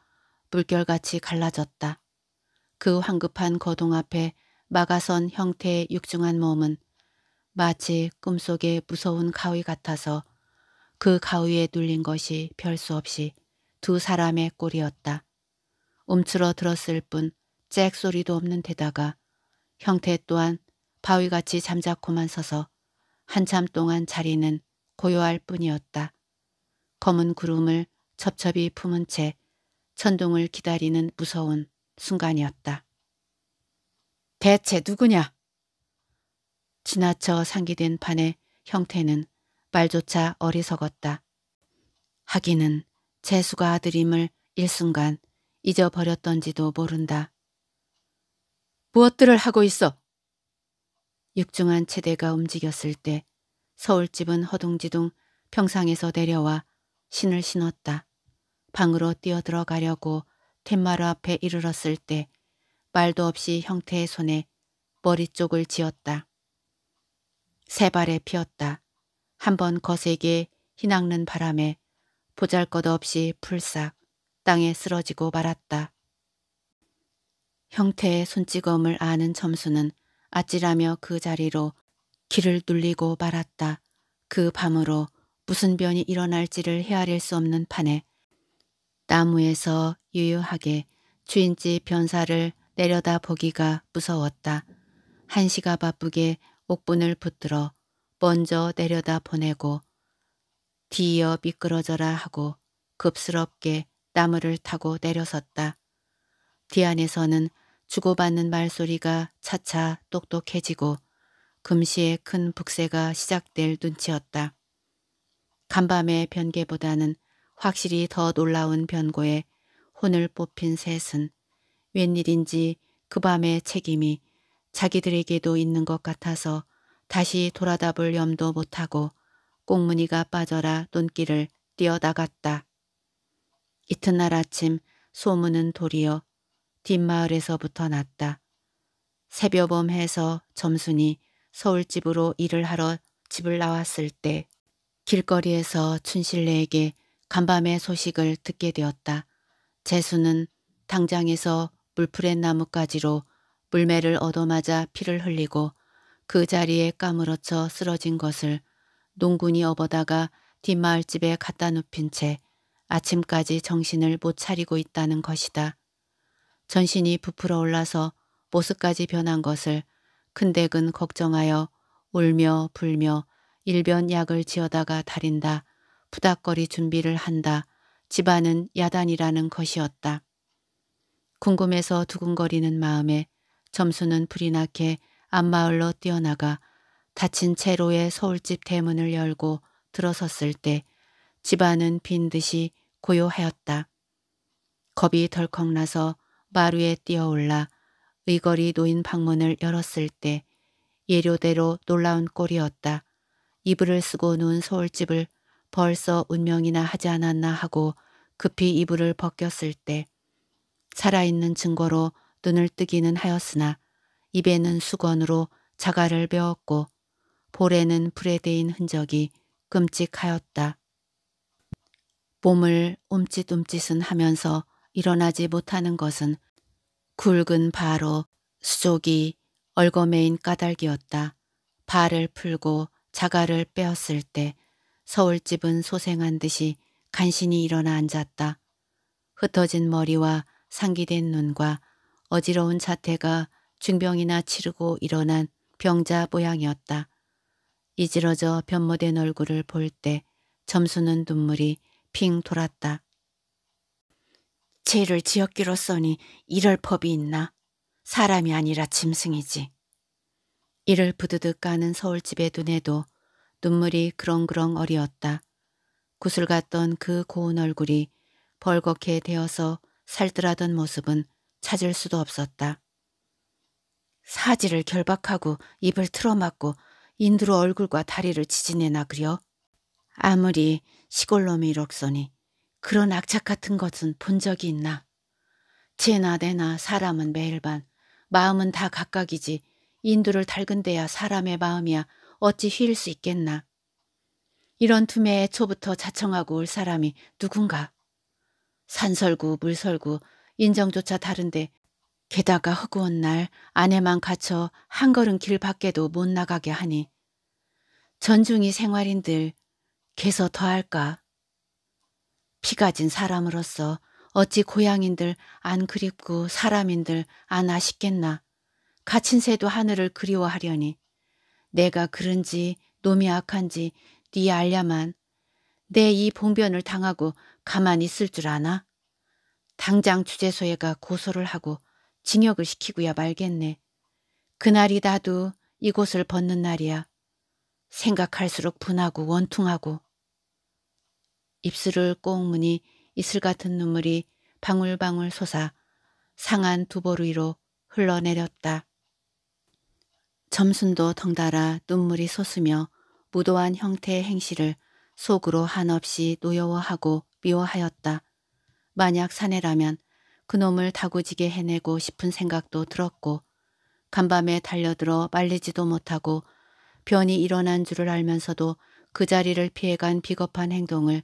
물결같이 갈라졌다. 그 황급한 거동 앞에 막아선 형태의 육중한 몸은 마치 꿈속의 무서운 가위 같아서 그 가위에 눌린 것이 별 수 없이 두 사람의 꼴이었다. 움츠러들었을 뿐 잭 소리도 없는 데다가 형태 또한 바위같이 잠자코만 서서 한참 동안 자리는 고요할 뿐이었다. 검은 구름을 첩첩이 품은 채 천둥을 기다리는 무서운 순간이었다. 대체 누구냐? 지나쳐 상기된 판의 형태는 말조차 어리석었다. 하기는 재수가 아들임을 일순간 잊어버렸던지도 모른다. 무엇들을 하고 있어? 육중한 체대가 움직였을 때 서울집은 허둥지둥 평상에서 내려와 신을 신었다. 방으로 뛰어들어가려고 텐마루 앞에 이르렀을 때 말도 없이 형태의 손에 머리 쪽을 지었다. 세 발에 피었다. 한 번 거세게 휘낙는 바람에 보잘것없이 풀싹 땅에 쓰러지고 말았다. 형태의 손찌검을 아는 점수는 아찔하며 그 자리로 길을 눌리고 말았다. 그 밤으로 무슨 변이 일어날지를 헤아릴 수 없는 판에 나무에서 유유하게 주인집 변사를 내려다 보기가 무서웠다. 한시가 바쁘게 옥분을 붙들어 먼저 내려다 보내고 뒤이어 미끄러져라 하고 급스럽게 나무를 타고 내려섰다. 뒤 안에서는 주고받는 말소리가 차차 똑똑해지고 금시에 큰 북새가 시작될 눈치였다. 간밤의 변개보다는 확실히 더 놀라운 변고에 혼을 뽑힌 셋은 웬일인지 그 밤의 책임이 자기들에게도 있는 것 같아서 다시 돌아다 볼 염도 못하고 꽁무니가 빠져라 눈길을 뛰어나갔다. 이튿날 아침 소문은 도리어 뒷마을에서부터 났다. 새벽범해서 점순이 서울집으로 일을 하러 집을 나왔을 때 길거리에서 춘실내에게 간밤의 소식을 듣게 되었다. 재수는 당장에서 물풀의 나뭇가지로 물매를 얻어맞아 피를 흘리고 그 자리에 까무러쳐 쓰러진 것을 농군이 업어다가 뒷마을집에 갖다 눕힌 채 아침까지 정신을 못 차리고 있다는 것이다. 전신이 부풀어 올라서 모습까지 변한 것을 큰댁은 걱정하여 울며 불며 일변 약을 지어다가 달인다. 부닥거리 준비를 한다. 집안은 야단이라는 것이었다. 궁금해서 두근거리는 마음에 점수는 불이 나게 앞마을로 뛰어나가 다친 채로의 서울집 대문을 열고 들어섰을 때 집안은 빈 듯이 고요하였다. 겁이 덜컥 나서 마루에 뛰어올라 의거리 노인 방문을 열었을 때 예료대로 놀라운 꼴이었다. 이불을 쓰고 누운 서울집을 벌써 운명이나 하지 않았나 하고 급히 이불을 벗겼을 때 살아있는 증거로 눈을 뜨기는 하였으나 입에는 수건으로 자갈을 베었고 볼에는 불에 대인 흔적이 끔찍하였다. 몸을 움찔움찔은 하면서 일어나지 못하는 것은 굵은 바로 수족이 얼거매인 까닭이었다. 발을 풀고 자갈을 빼었을 때 서울집은 소생한 듯이 간신히 일어나 앉았다. 흩어진 머리와 상기된 눈과 어지러운 자태가 중병이나 치르고 일어난 병자 모양이었다. 이질어져 변모된 얼굴을 볼 때 점수는 눈물이 핑 돌았다. 죄를 지었기로 써니 이럴 법이 있나? 사람이 아니라 짐승이지. 이를 부드득 까는 서울집의 눈에도 눈물이 그렁그렁 어리었다. 구슬 같던 그 고운 얼굴이 벌겋게 되어서 살뜰하던 모습은 찾을 수도 없었다. 사지를 결박하고 입을 틀어막고 인두로 얼굴과 다리를 지진해나 그려 아무리 시골놈이 록서니 그런 악착 같은 것은 본 적이 있나. 제나 내나 사람은 매일 반 마음은 다 각각이지 인두를 달근대야 사람의 마음이야 어찌 휘일 수 있겠나. 이런 틈에 애초부터 자청하고 올 사람이 누군가. 산설구 물설구 인정조차 다른데 게다가 허구한 날 아내만 갇혀 한 걸음 길 밖에도 못 나가게 하니 전중이 생활인들 개서 더할까? 피가 진 사람으로서 어찌 고향인들 안 그립고 사람인들 안 아쉽겠나. 갇힌 새도 하늘을 그리워하려니 내가 그런지 놈이 악한지 네 알랴만 내 이 봉변을 당하고 가만히 있을 줄 아나? 당장 주재소에가 고소를 하고 징역을 시키고야 말겠네. 그날이 나도 이곳을 벗는 날이야. 생각할수록 분하고 원통하고 입술을 꼭무니 이슬 같은 눈물이 방울방울 솟아 상한 두보루 위로 흘러내렸다. 점순도 덩달아 눈물이 솟으며 무도한 형태의 행실을 속으로 한없이 노여워하고 미워하였다. 만약 사내라면 그놈을 다구지게 해내고 싶은 생각도 들었고 간밤에 달려들어 말리지도 못하고 변이 일어난 줄을 알면서도 그 자리를 피해간 비겁한 행동을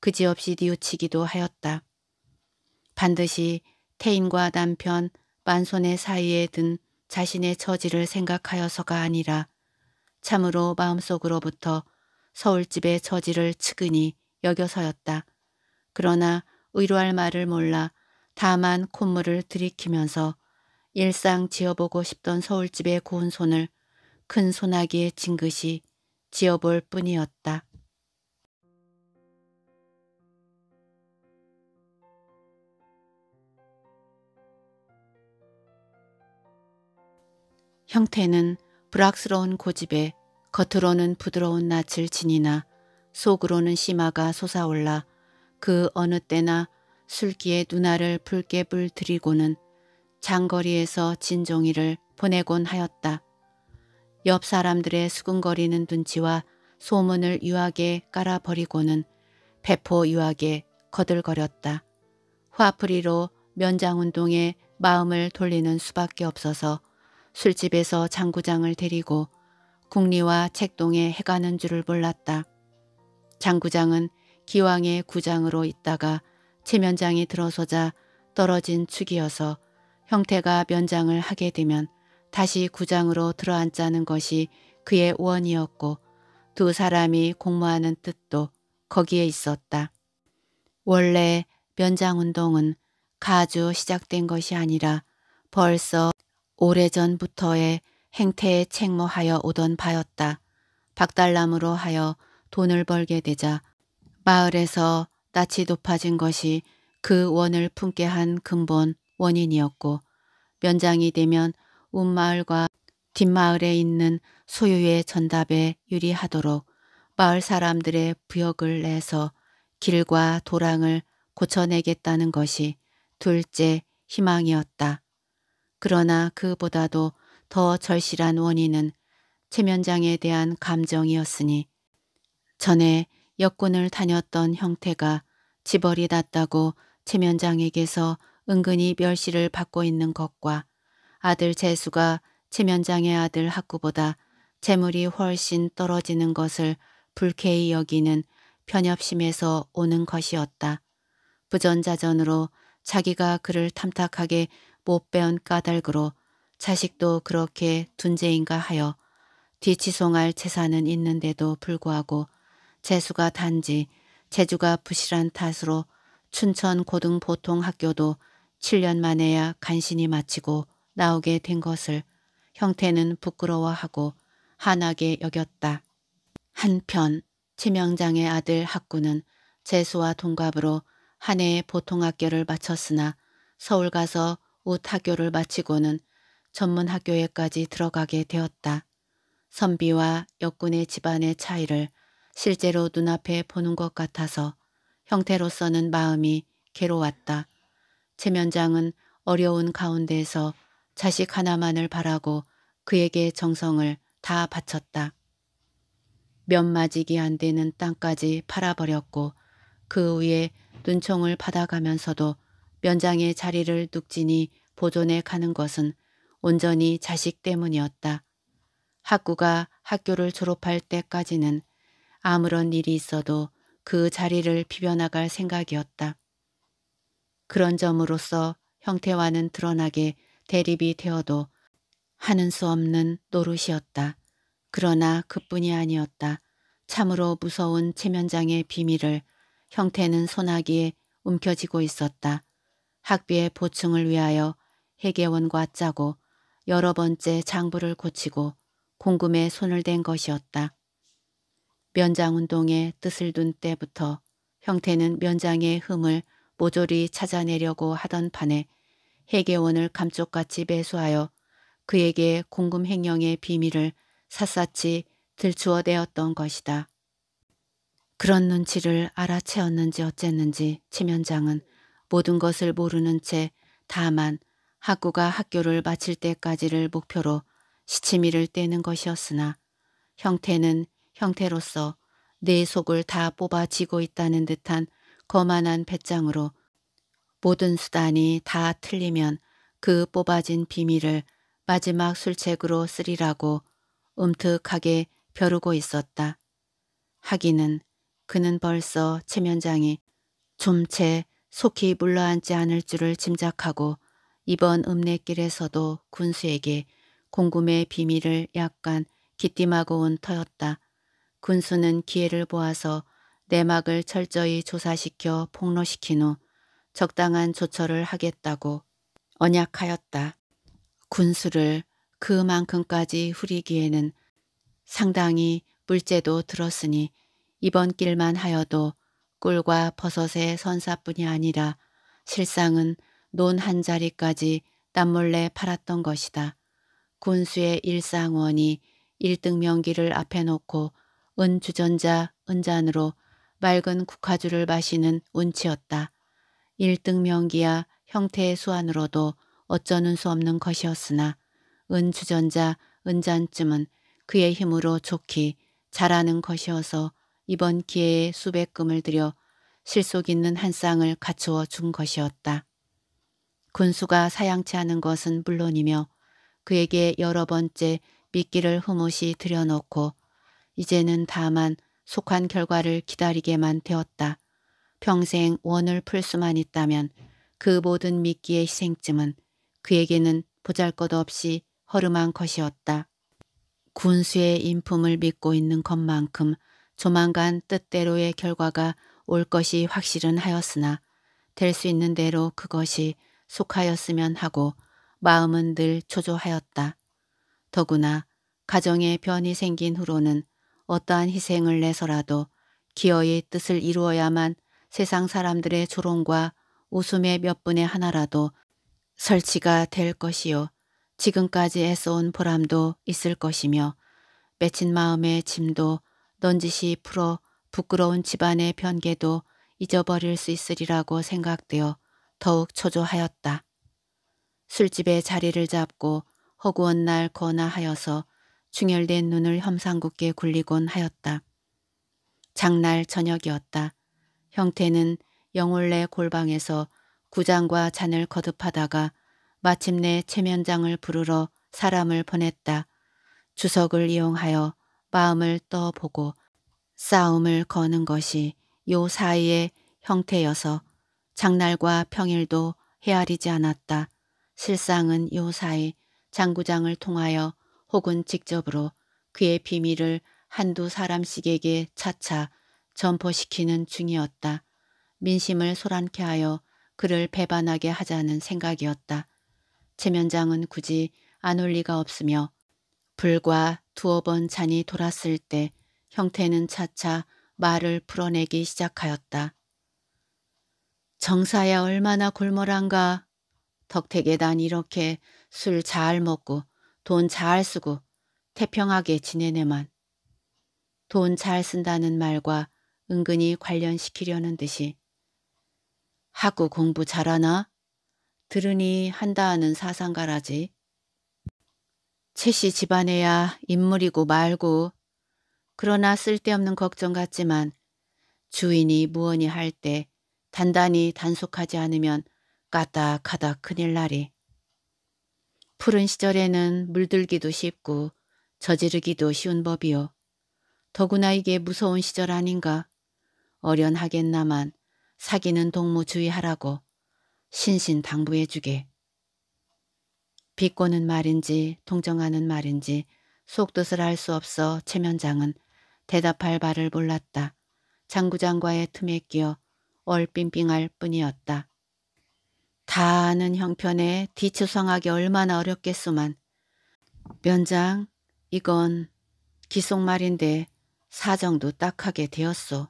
그지없이 뉘우치기도 하였다. 반드시 태인과 남편, 만손의 사이에 든 자신의 처지를 생각하여서가 아니라 참으로 마음속으로부터 서울집의 처지를 측은히 여겨서였다. 그러나 의로할 말을 몰라 다만 콧물을 들이키면서 일상 지어보고 싶던 서울집의 고운 손을 큰 소나기에 징긋이 지어볼 뿐이었다. 형태는 불악스러운 고집에 겉으로는 부드러운 낯을 지니나 속으로는 심화가 솟아올라 그 어느 때나 술기에 누나를 붉게 불들이고는 장거리에서 진종이를 보내곤 하였다. 옆 사람들의 수근거리는 눈치와 소문을 유하게 깔아버리고는 배포 유하게 거들거렸다. 화풀이로 면장운동에 마음을 돌리는 수밖에 없어서 술집에서 장구장을 데리고 국리와 책동에 해가는 줄을 몰랐다. 장구장은 기왕의 구장으로 있다가 체면장이 들어서자 떨어진 축이어서 형태가 면장을 하게 되면 다시 구장으로 들어앉자는 것이 그의 원이었고 두 사람이 공모하는 뜻도 거기에 있었다. 원래 면장운동은 가주 시작된 것이 아니라 벌써 오래전부터의 행태에 책모하여 오던 바였다. 박달남으로 하여 돈을 벌게 되자 마을에서 낯이 높아진 것이 그 원을 품게 한 근본 원인이었고 면장이 되면 운마을과 뒷마을에 있는 소유의 전답에 유리하도록 마을 사람들의 부역을 내서 길과 도랑을 고쳐내겠다는 것이 둘째 희망이었다. 그러나 그보다도 더 절실한 원인은 최면장에 대한 감정이었으니 전에 여권을 다녔던 형태가 집벌이 났다고 최면장에게서 은근히 멸시를 받고 있는 것과 아들 재수가 최면장의 아들 학구보다 재물이 훨씬 떨어지는 것을 불쾌히 여기는 편협심에서 오는 것이었다. 부전자전으로 자기가 그를 탐탁하게 못 배운 까닭으로 자식도 그렇게 둔재인가 하여 뒤치송할 재산은 있는데도 불구하고 재수가 단지 재주가 부실한 탓으로 춘천 고등보통학교도 7년 만에야 간신히 마치고 나오게 된 것을 형태는 부끄러워하고 한하게 여겼다. 한편 치명장의 아들 학구는 재수와 동갑으로 한 해의 보통학교를 마쳤으나 서울 가서 우타교를 마치고는 전문학교에까지 들어가게 되었다. 선비와 여군의 집안의 차이를 실제로 눈앞에 보는 것 같아서 형태로서는 마음이 괴로웠다. 최면장은 어려운 가운데에서 자식 하나만을 바라고 그에게 정성을 다 바쳤다. 면 맞이기 안 되는 땅까지 팔아버렸고 그 위에 눈총을 받아가면서도 면장의 자리를 눅진히 보존해 가는 것은 온전히 자식 때문이었다. 학구가 학교를 졸업할 때까지는 아무런 일이 있어도 그 자리를 비벼나갈 생각이었다. 그런 점으로써 형태와는 드러나게 대립이 되어도 하는 수 없는 노릇이었다. 그러나 그뿐이 아니었다. 참으로 무서운 체면장의 비밀을 형태는 소나기에 움켜쥐고 있었다. 학비의 보충을 위하여 해계원과 짜고 여러 번째 장부를 고치고 공금에 손을 댄 것이었다. 면장운동의 뜻을 둔 때부터 형태는 면장의 흠을 모조리 찾아내려고 하던 판에 해계원을 감쪽같이 매수하여 그에게 공금행령의 비밀을 샅샅이 들추어대었던 것이다. 그런 눈치를 알아채었는지 어쨌는지 치면장은 모든 것을 모르는 채 다만 학구가 학교를 마칠 때까지를 목표로 시치미를 떼는 것이었으나 형태는 형태로서 내 속을 다 뽑아지고 있다는 듯한 거만한 배짱으로 모든 수단이 다 틀리면 그 뽑아진 비밀을 마지막 술책으로 쓰리라고 음특하게 벼르고 있었다. 하기는 그는 벌써 체면장이 좀 채 속히 물러앉지 않을 줄을 짐작하고 이번 읍내길에서도 군수에게 공금의 비밀을 약간 기띔하고 온 터였다. 군수는 기회를 보아서 내막을 철저히 조사시켜 폭로시킨 후 적당한 조처를 하겠다고 언약하였다. 군수를 그만큼까지 후리기에는 상당히 물제도 들었으니 이번 길만 하여도 꿀과 버섯의 선사뿐이 아니라 실상은 논 한 자리까지 땀몰래 팔았던 것이다. 군수의 일상원이 일등 명기를 앞에 놓고 은주전자 은잔으로 맑은 국화주를 마시는 운치였다. 1등 명기야 형태의 수완으로도 어쩌는 수 없는 것이었으나 은주전자 은잔쯤은 그의 힘으로 좋기 잘하는 것이어서 이번 기회에 수백금을 들여 실속 있는 한 쌍을 갖추어 준 것이었다. 군수가 사양치 않은 것은 물론이며 그에게 여러 번째 미끼를 흐뭇이 들여놓고 이제는 다만 속한 결과를 기다리게만 되었다. 평생 원을 풀 수만 있다면 그 모든 미끼의 희생쯤은 그에게는 보잘것없이 허름한 것이었다. 군수의 인품을 믿고 있는 것만큼 조만간 뜻대로의 결과가 올 것이 확실은 하였으나 될 수 있는 대로 그것이 속하였으면 하고 마음은 늘 초조하였다. 더구나 가정에 변이 생긴 후로는 어떠한 희생을 내서라도 기어의 뜻을 이루어야만 세상 사람들의 조롱과 웃음의 몇 분의 하나라도 설치가 될 것이요. 지금까지 애써온 보람도 있을 것이며 맺힌 마음의 짐도 넌지시 풀어 부끄러운 집안의 변개도 잊어버릴 수 있으리라고 생각되어 더욱 초조하였다. 술집에 자리를 잡고 허구한 날 거나하여서 충혈된 눈을 험상궂게 굴리곤 하였다. 장날 저녁이었다. 형태는 영월래 골방에서 구장과 잔을 거듭하다가 마침내 최면장을 부르러 사람을 보냈다. 주석을 이용하여 마음을 떠보고 싸움을 거는 것이 요 사이의 형태여서 장날과 평일도 헤아리지 않았다. 실상은 요 사이 장구장을 통하여 혹은 직접으로 그의 비밀을 한두 사람씩에게 차차 전포시키는 중이었다. 민심을 소란케 하여 그를 배반하게 하자는 생각이었다. 체면장은 굳이 안 올 리가 없으며 불과 두어 번 잔이 돌았을 때 형태는 차차 말을 풀어내기 시작하였다. 정사야 얼마나 골몰한가. 덕택에 난 이렇게 술 잘 먹고 돈잘 쓰고 태평하게 지내네만. 돈 잘 쓴다는 말과 은근히 관련시키려는 듯이 하고 공부 잘하나? 들으니 한다 하는 사상가라지. 최씨 집안에야 인물이고 말고 그러나 쓸데없는 걱정 같지만 주인이 무언이 할 때 단단히 단속하지 않으면 까딱하다 큰일 날이. 푸른 시절에는 물들기도 쉽고 저지르기도 쉬운 법이요. 더구나 이게 무서운 시절 아닌가. 어련하겠나만 사귀는 동무 주의하라고 신신당부해주게. 비꼬는 말인지 동정하는 말인지 속뜻을 알 수 없어 최면장은 대답할 바를 몰랐다. 장구장과의 틈에 끼어 얼빙빙할 뿐이었다. 다 아는 형편에 뒤추성하기 얼마나 어렵겠소만. 면장, 이건 기속말인데 사정도 딱하게 되었소.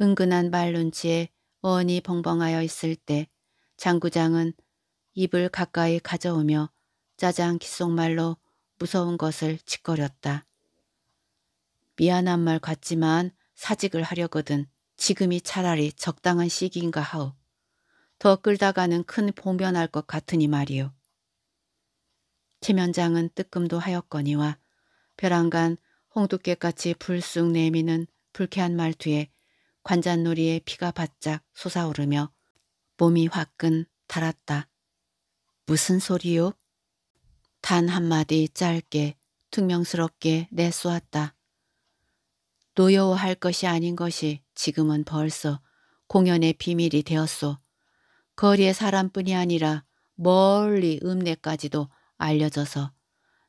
은근한 말눈치에 어언이 벙벙하여 있을 때 장구장은 입을 가까이 가져오며 짜장 기속말로 무서운 것을 짓거렸다. 미안한 말 같지만 사직을 하려거든 지금이 차라리 적당한 시기인가 하오. 더 끌다가는 큰 봉변할 것 같으니 말이오 체면장은 뜨끔도 하였거니와 벼랑간 홍두깨같이 불쑥 내미는 불쾌한 말투에 관잔놀이에 피가 바짝 솟아오르며 몸이 화끈 달았다. 무슨 소리요? 단 한마디 짧게 퉁명스럽게 내쏘았다. 노여워할 것이 아닌 것이 지금은 벌써 공연의 비밀이 되었소. 거리의 사람뿐이 아니라 멀리 읍내까지도 알려져서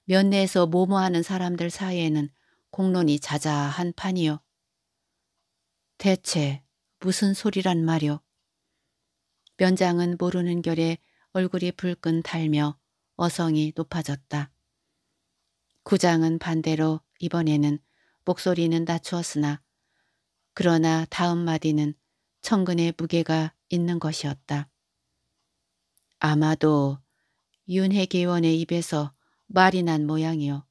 면내에서 모모하는 사람들 사이에는 공론이 자자한 판이요. 대체 무슨 소리란 말이오. 면장은 모르는 결에 얼굴이 불끈 달며 어성이 높아졌다. 구장은 반대로 이번에는 목소리는 낮추었으나 그러나 다음 마디는 천근의 무게가 있는 것이었다. 아마도 윤회계원의 입에서 말이 난 모양이요.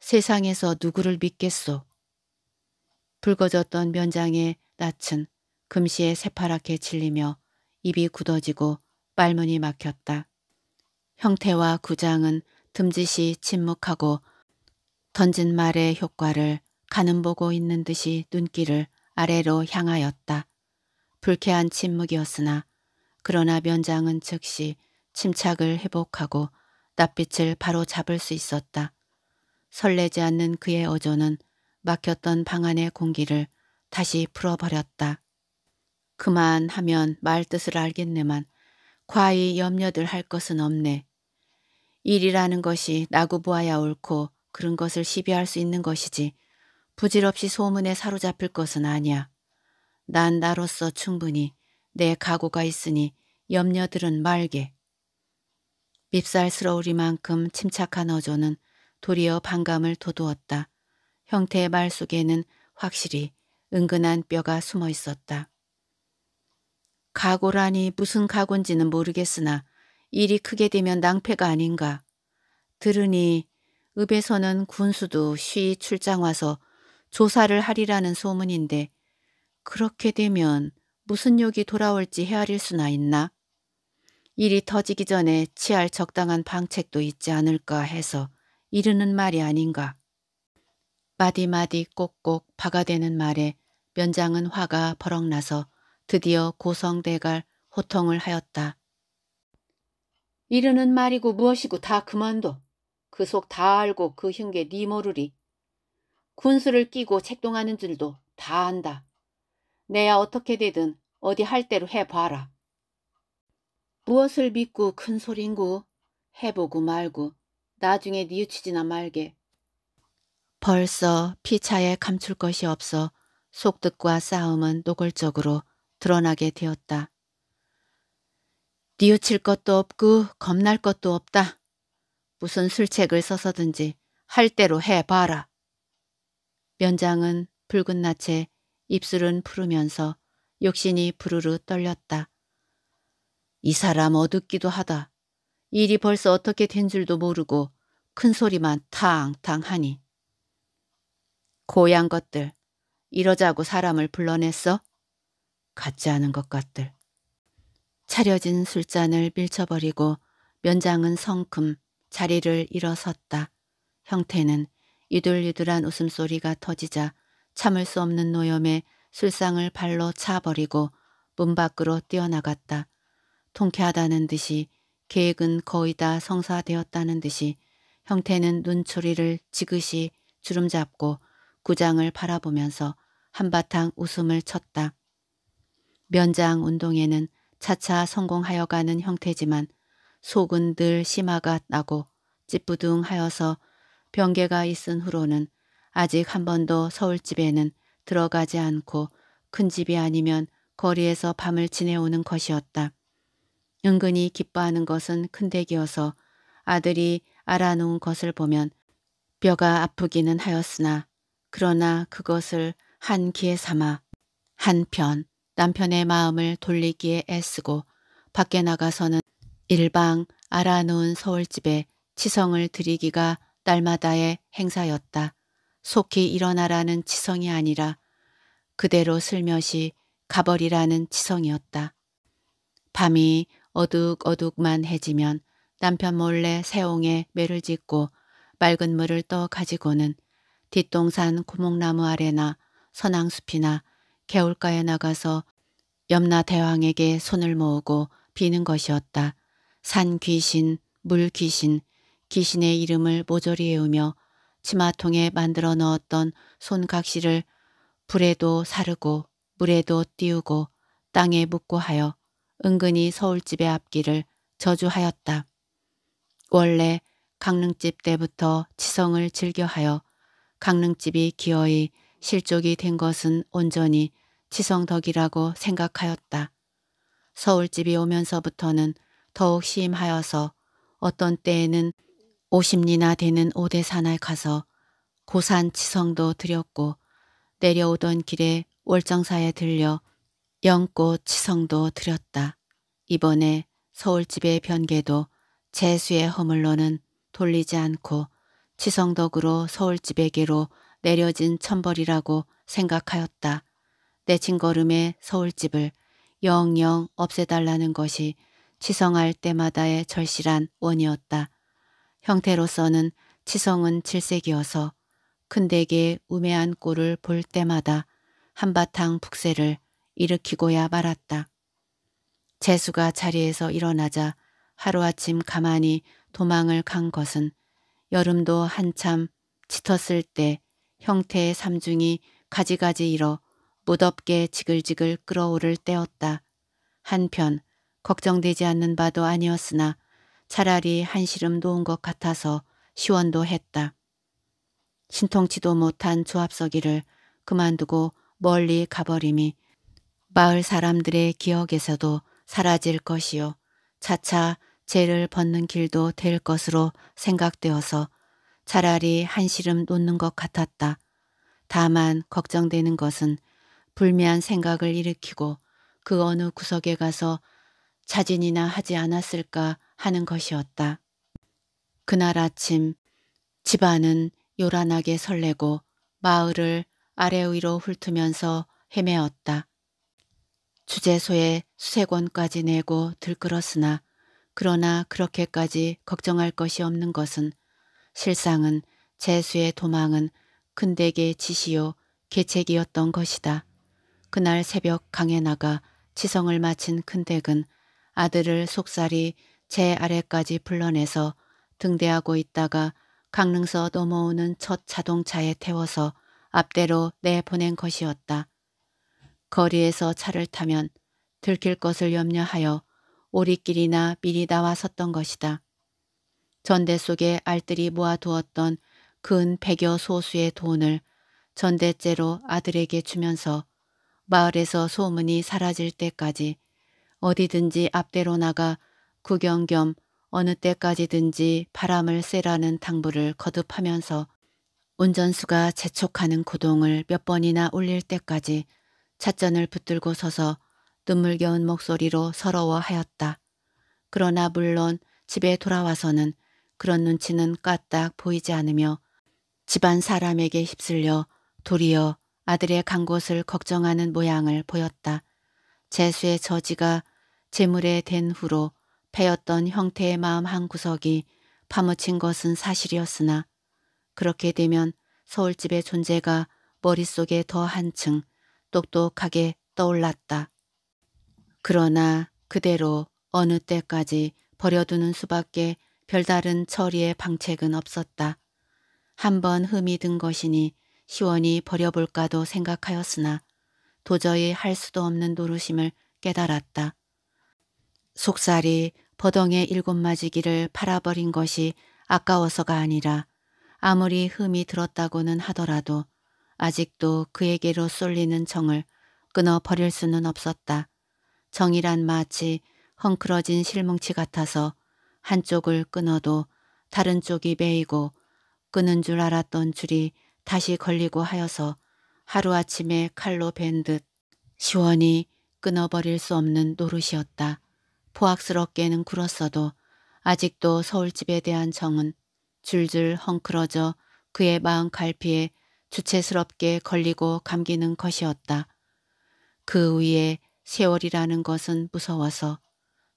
세상에서 누구를 믿겠소. 붉어졌던 면장의 낯은 금시에 새파랗게 질리며 입이 굳어지고 빨문이 막혔다. 형태와 구장은 듬짓이 침묵하고 던진 말의 효과를 가늠 보고 있는 듯이 눈길을 아래로 향하였다. 불쾌한 침묵이었으나 그러나 면장은 즉시 침착을 회복하고 낯빛을 바로 잡을 수 있었다. 설레지 않는 그의 어조는 막혔던 방 안의 공기를 다시 풀어버렸다. 그만 하면 말 뜻을 알겠네만 과히 염려들 할 것은 없네. 일이라는 것이 나고 보아야 옳고 그런 것을 시비할 수 있는 것이지 부질없이 소문에 사로잡힐 것은 아니야. 난 나로서 충분히 내가구가 있으니 염려들은 말게. 밉살스러우리만큼 침착한 어조는 도리어 반감을 돋우었다. 형태의 말 속에는 확실히 은근한 뼈가 숨어 있었다. 가고라니 무슨 가오인지는 모르겠으나 일이 크게 되면 낭패가 아닌가. 들으니 읍에서는 군수도 쉬이 출장 와서 조사를 하리라는 소문인데 그렇게 되면 무슨 욕이 돌아올지 헤아릴 수나 있나? 일이 터지기 전에 취할 적당한 방책도 있지 않을까 해서 이르는 말이 아닌가. 마디마디 꼭꼭 박아대는 말에 면장은 화가 버럭나서 드디어 고성대갈 호통을 하였다. 이르는 말이고 무엇이고 다 그만둬. 그 속 다 알고 그 흉계 니 모르리. 군수를 끼고 책동하는 줄도 다 안다. 내야 어떻게 되든 어디 할 대로 해봐라. 무엇을 믿고 큰 소린구 해보고 말고 나중에 뉘우치지나 말게. 벌써 피차에 감출 것이 없어 속득과 싸움은 노골적으로 드러나게 되었다. 뉘우칠 것도 없고 겁날 것도 없다. 무슨 술책을 써서든지 할 대로 해봐라. 면장은 붉은 낯에 입술은 푸르면서 욕심이 부르르 떨렸다. 이 사람 어둡기도 하다. 일이 벌써 어떻게 된 줄도 모르고 큰 소리만 탕탕 하니. 고양 것들, 이러자고 사람을 불러냈어? 같지 않은 것 같들. 차려진 술잔을 밀쳐버리고 면장은 성큼 자리를 일어섰다. 형태는 유들유들한 웃음소리가 터지자 참을 수 없는 노염에 술상을 발로 차버리고 문 밖으로 뛰어나갔다. 통쾌하다는 듯이 계획은 거의 다 성사되었다는 듯이 형태는 눈초리를 지그시 주름잡고 구장을 바라보면서 한바탕 웃음을 쳤다. 면장 운동에는 차차 성공하여가는 형태지만 속은 늘 심화가 나고 찌뿌둥하여서 병계가 있은 후로는 아직 한 번도 서울집에는 들어가지 않고 큰 집이 아니면 거리에서 밤을 지내오는 것이었다. 은근히 기뻐하는 것은 큰 댁이어서 아들이 알아놓은 것을 보면 뼈가 아프기는 하였으나 그러나 그것을 한 기회 삼아 한편 남편의 마음을 돌리기에 애쓰고 밖에 나가서는 일방 알아놓은 서울집에 치성을 들이기가 날마다의 행사였다. 속히 일어나라는 지성이 아니라 그대로 슬며시 가버리라는 지성이었다. 밤이 어둑어둑만 해지면 남편 몰래 새옹에 매를 짓고 맑은 물을 떠 가지고는 뒷동산 구목나무 아래나 선앙숲이나 개울가에 나가서 염나 대왕에게 손을 모으고 비는 것이었다. 산 귀신, 물 귀신, 귀신의 이름을 모조리 해우며 치마통에 만들어 넣었던 손각시를 불에도 사르고 물에도 띄우고 땅에 묻고 하여 은근히 서울집의 앞길을 저주하였다. 원래 강릉집 때부터 치성을 즐겨하여 강릉집이 기어이 실족이 된 것은 온전히 치성 덕이라고 생각하였다. 서울집이 오면서부터는 더욱 심하여서 어떤 때에는 오십리나 되는 오대산을 가서 고산 지성도 드렸고 내려오던 길에 월정사에 들려 연꽃 지성도 드렸다. 이번에 서울집의 변개도 재수의 허물로는 돌리지 않고 지성덕으로 서울집에게로 내려진 천벌이라고 생각하였다. 내친 걸음에 서울집을 영영 없애달라는 것이 지성할 때마다의 절실한 원이었다. 형태로서는 치성은 칠색이어서 큰 댁의 우매한 꼴을 볼 때마다 한바탕 북새를 일으키고야 말았다. 재수가 자리에서 일어나자 하루아침 가만히 도망을 간 것은 여름도 한참 짙었을 때 형태의 삼중이 가지가지 일어 무덥게 지글지글 끓어오를 때였다. 한편 걱정되지 않는 바도 아니었으나 차라리 한시름 놓은 것 같아서 시원도 했다. 신통치도 못한 조합서기를 그만두고 멀리 가버림이 마을 사람들의 기억에서도 사라질 것이요. 차차 죄를 벗는 길도 될 것으로 생각되어서 차라리 한시름 놓는 것 같았다. 다만 걱정되는 것은 불미한 생각을 일으키고 그 어느 구석에 가서 자진이나 하지 않았을까 하는 것이었다. 그날 아침 집안은 요란하게 설레고 마을을 아래 위로 훑으면서 헤매었다. 주재소에 수세권까지 내고 들끓었으나 그러나 그렇게까지 걱정할 것이 없는 것은 실상은 재수의 도망은 근대계 지시요 계책이었던 것이다. 그날 새벽 강에 나가 치성을 마친 큰댁은 아들을 속살이 제 아래까지 불러내서 등대하고 있다가 강릉서 넘어오는 첫 자동차에 태워서 앞대로 내보낸 것이었다. 거리에서 차를 타면 들킬 것을 염려하여 오리끼리나 미리 나와 섰던 것이다. 전대 속에 알뜰히 모아두었던 근 백여 소수의 돈을 전대째로 아들에게 주면서 마을에서 소문이 사라질 때까지 어디든지 앞대로 나가 구경 겸 어느 때까지든지 바람을 쐬라는 당부를 거듭하면서 운전수가 재촉하는 고동을 몇 번이나 울릴 때까지 찻잔을 붙들고 서서 눈물겨운 목소리로 서러워하였다. 그러나 물론 집에 돌아와서는 그런 눈치는 까딱 보이지 않으며 집안 사람에게 휩쓸려 도리어 아들의 간 곳을 걱정하는 모양을 보였다. 재수의 저지가 재물에 된 후로 패였던 형태의 마음 한 구석이 파묻힌 것은 사실이었으나 그렇게 되면 서울집의 존재가 머릿속에 더 한층 똑똑하게 떠올랐다. 그러나 그대로 어느 때까지 버려두는 수밖에 별다른 처리의 방책은 없었다. 한번 흠이 든 것이니 시원히 버려볼까도 생각하였으나 도저히 할 수도 없는 노릇임을 깨달았다. 속살이 버덩의 일곱 마지기를 팔아버린 것이 아까워서가 아니라 아무리 흠이 들었다고는 하더라도 아직도 그에게로 쏠리는 정을 끊어버릴 수는 없었다. 정이란 마치 헝클어진 실뭉치 같아서 한쪽을 끊어도 다른 쪽이 메이고 끊은 줄 알았던 줄이 다시 걸리고 하여서 하루아침에 칼로 밴 듯 시원히 끊어버릴 수 없는 노릇이었다. 포악스럽게는 굴었어도 아직도 서울집에 대한 정은 줄줄 헝클어져 그의 마음 갈피에 주체스럽게 걸리고 감기는 것이었다. 그 위에 세월이라는 것은 무서워서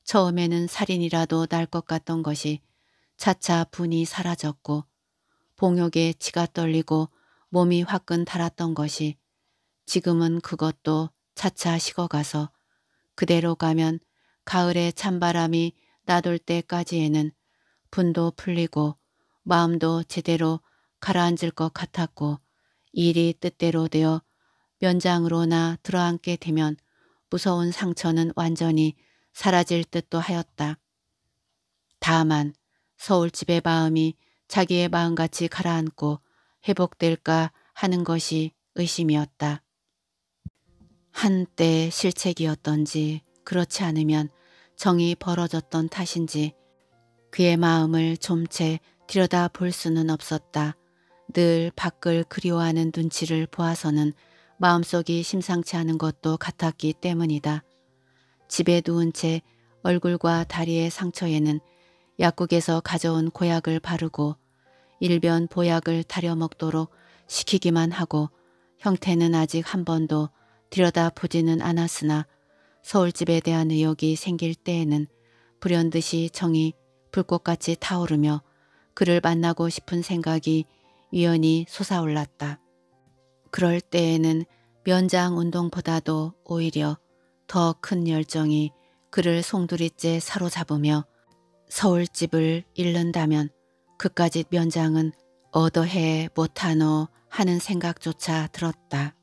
처음에는 살인이라도 날 것 같던 것이 차차 분이 사라졌고 봉욕에 치가 떨리고 몸이 화끈 달았던 것이 지금은 그것도 차차 식어가서 그대로 가면 가을의 찬바람이 나돌 때까지에는 분도 풀리고 마음도 제대로 가라앉을 것 같았고 일이 뜻대로 되어 면장으로나 들어앉게 되면 무서운 상처는 완전히 사라질 듯도 하였다. 다만 서울집의 마음이 자기의 마음같이 가라앉고 회복될까 하는 것이 의심이었다. 한때 실책이었던지 그렇지 않으면 정이 벌어졌던 탓인지 그의 마음을 좀 채 들여다 볼 수는 없었다. 늘 밖을 그리워하는 눈치를 보아서는 마음속이 심상치 않은 것도 같았기 때문이다. 집에 누운 채 얼굴과 다리의 상처에는 약국에서 가져온 고약을 바르고 일변 보약을 다려 먹도록 시키기만 하고 형태는 아직 한 번도 들여다보지는 않았으나 서울집에 대한 의욕이 생길 때에는 불현듯이 정이 불꽃같이 타오르며 그를 만나고 싶은 생각이 유연히 솟아올랐다. 그럴 때에는 면장 운동보다도 오히려 더 큰 열정이 그를 송두리째 사로잡으며 서울집을 잃는다면 그까짓 면장은 얻어해 못하노 하는 생각조차 들었다.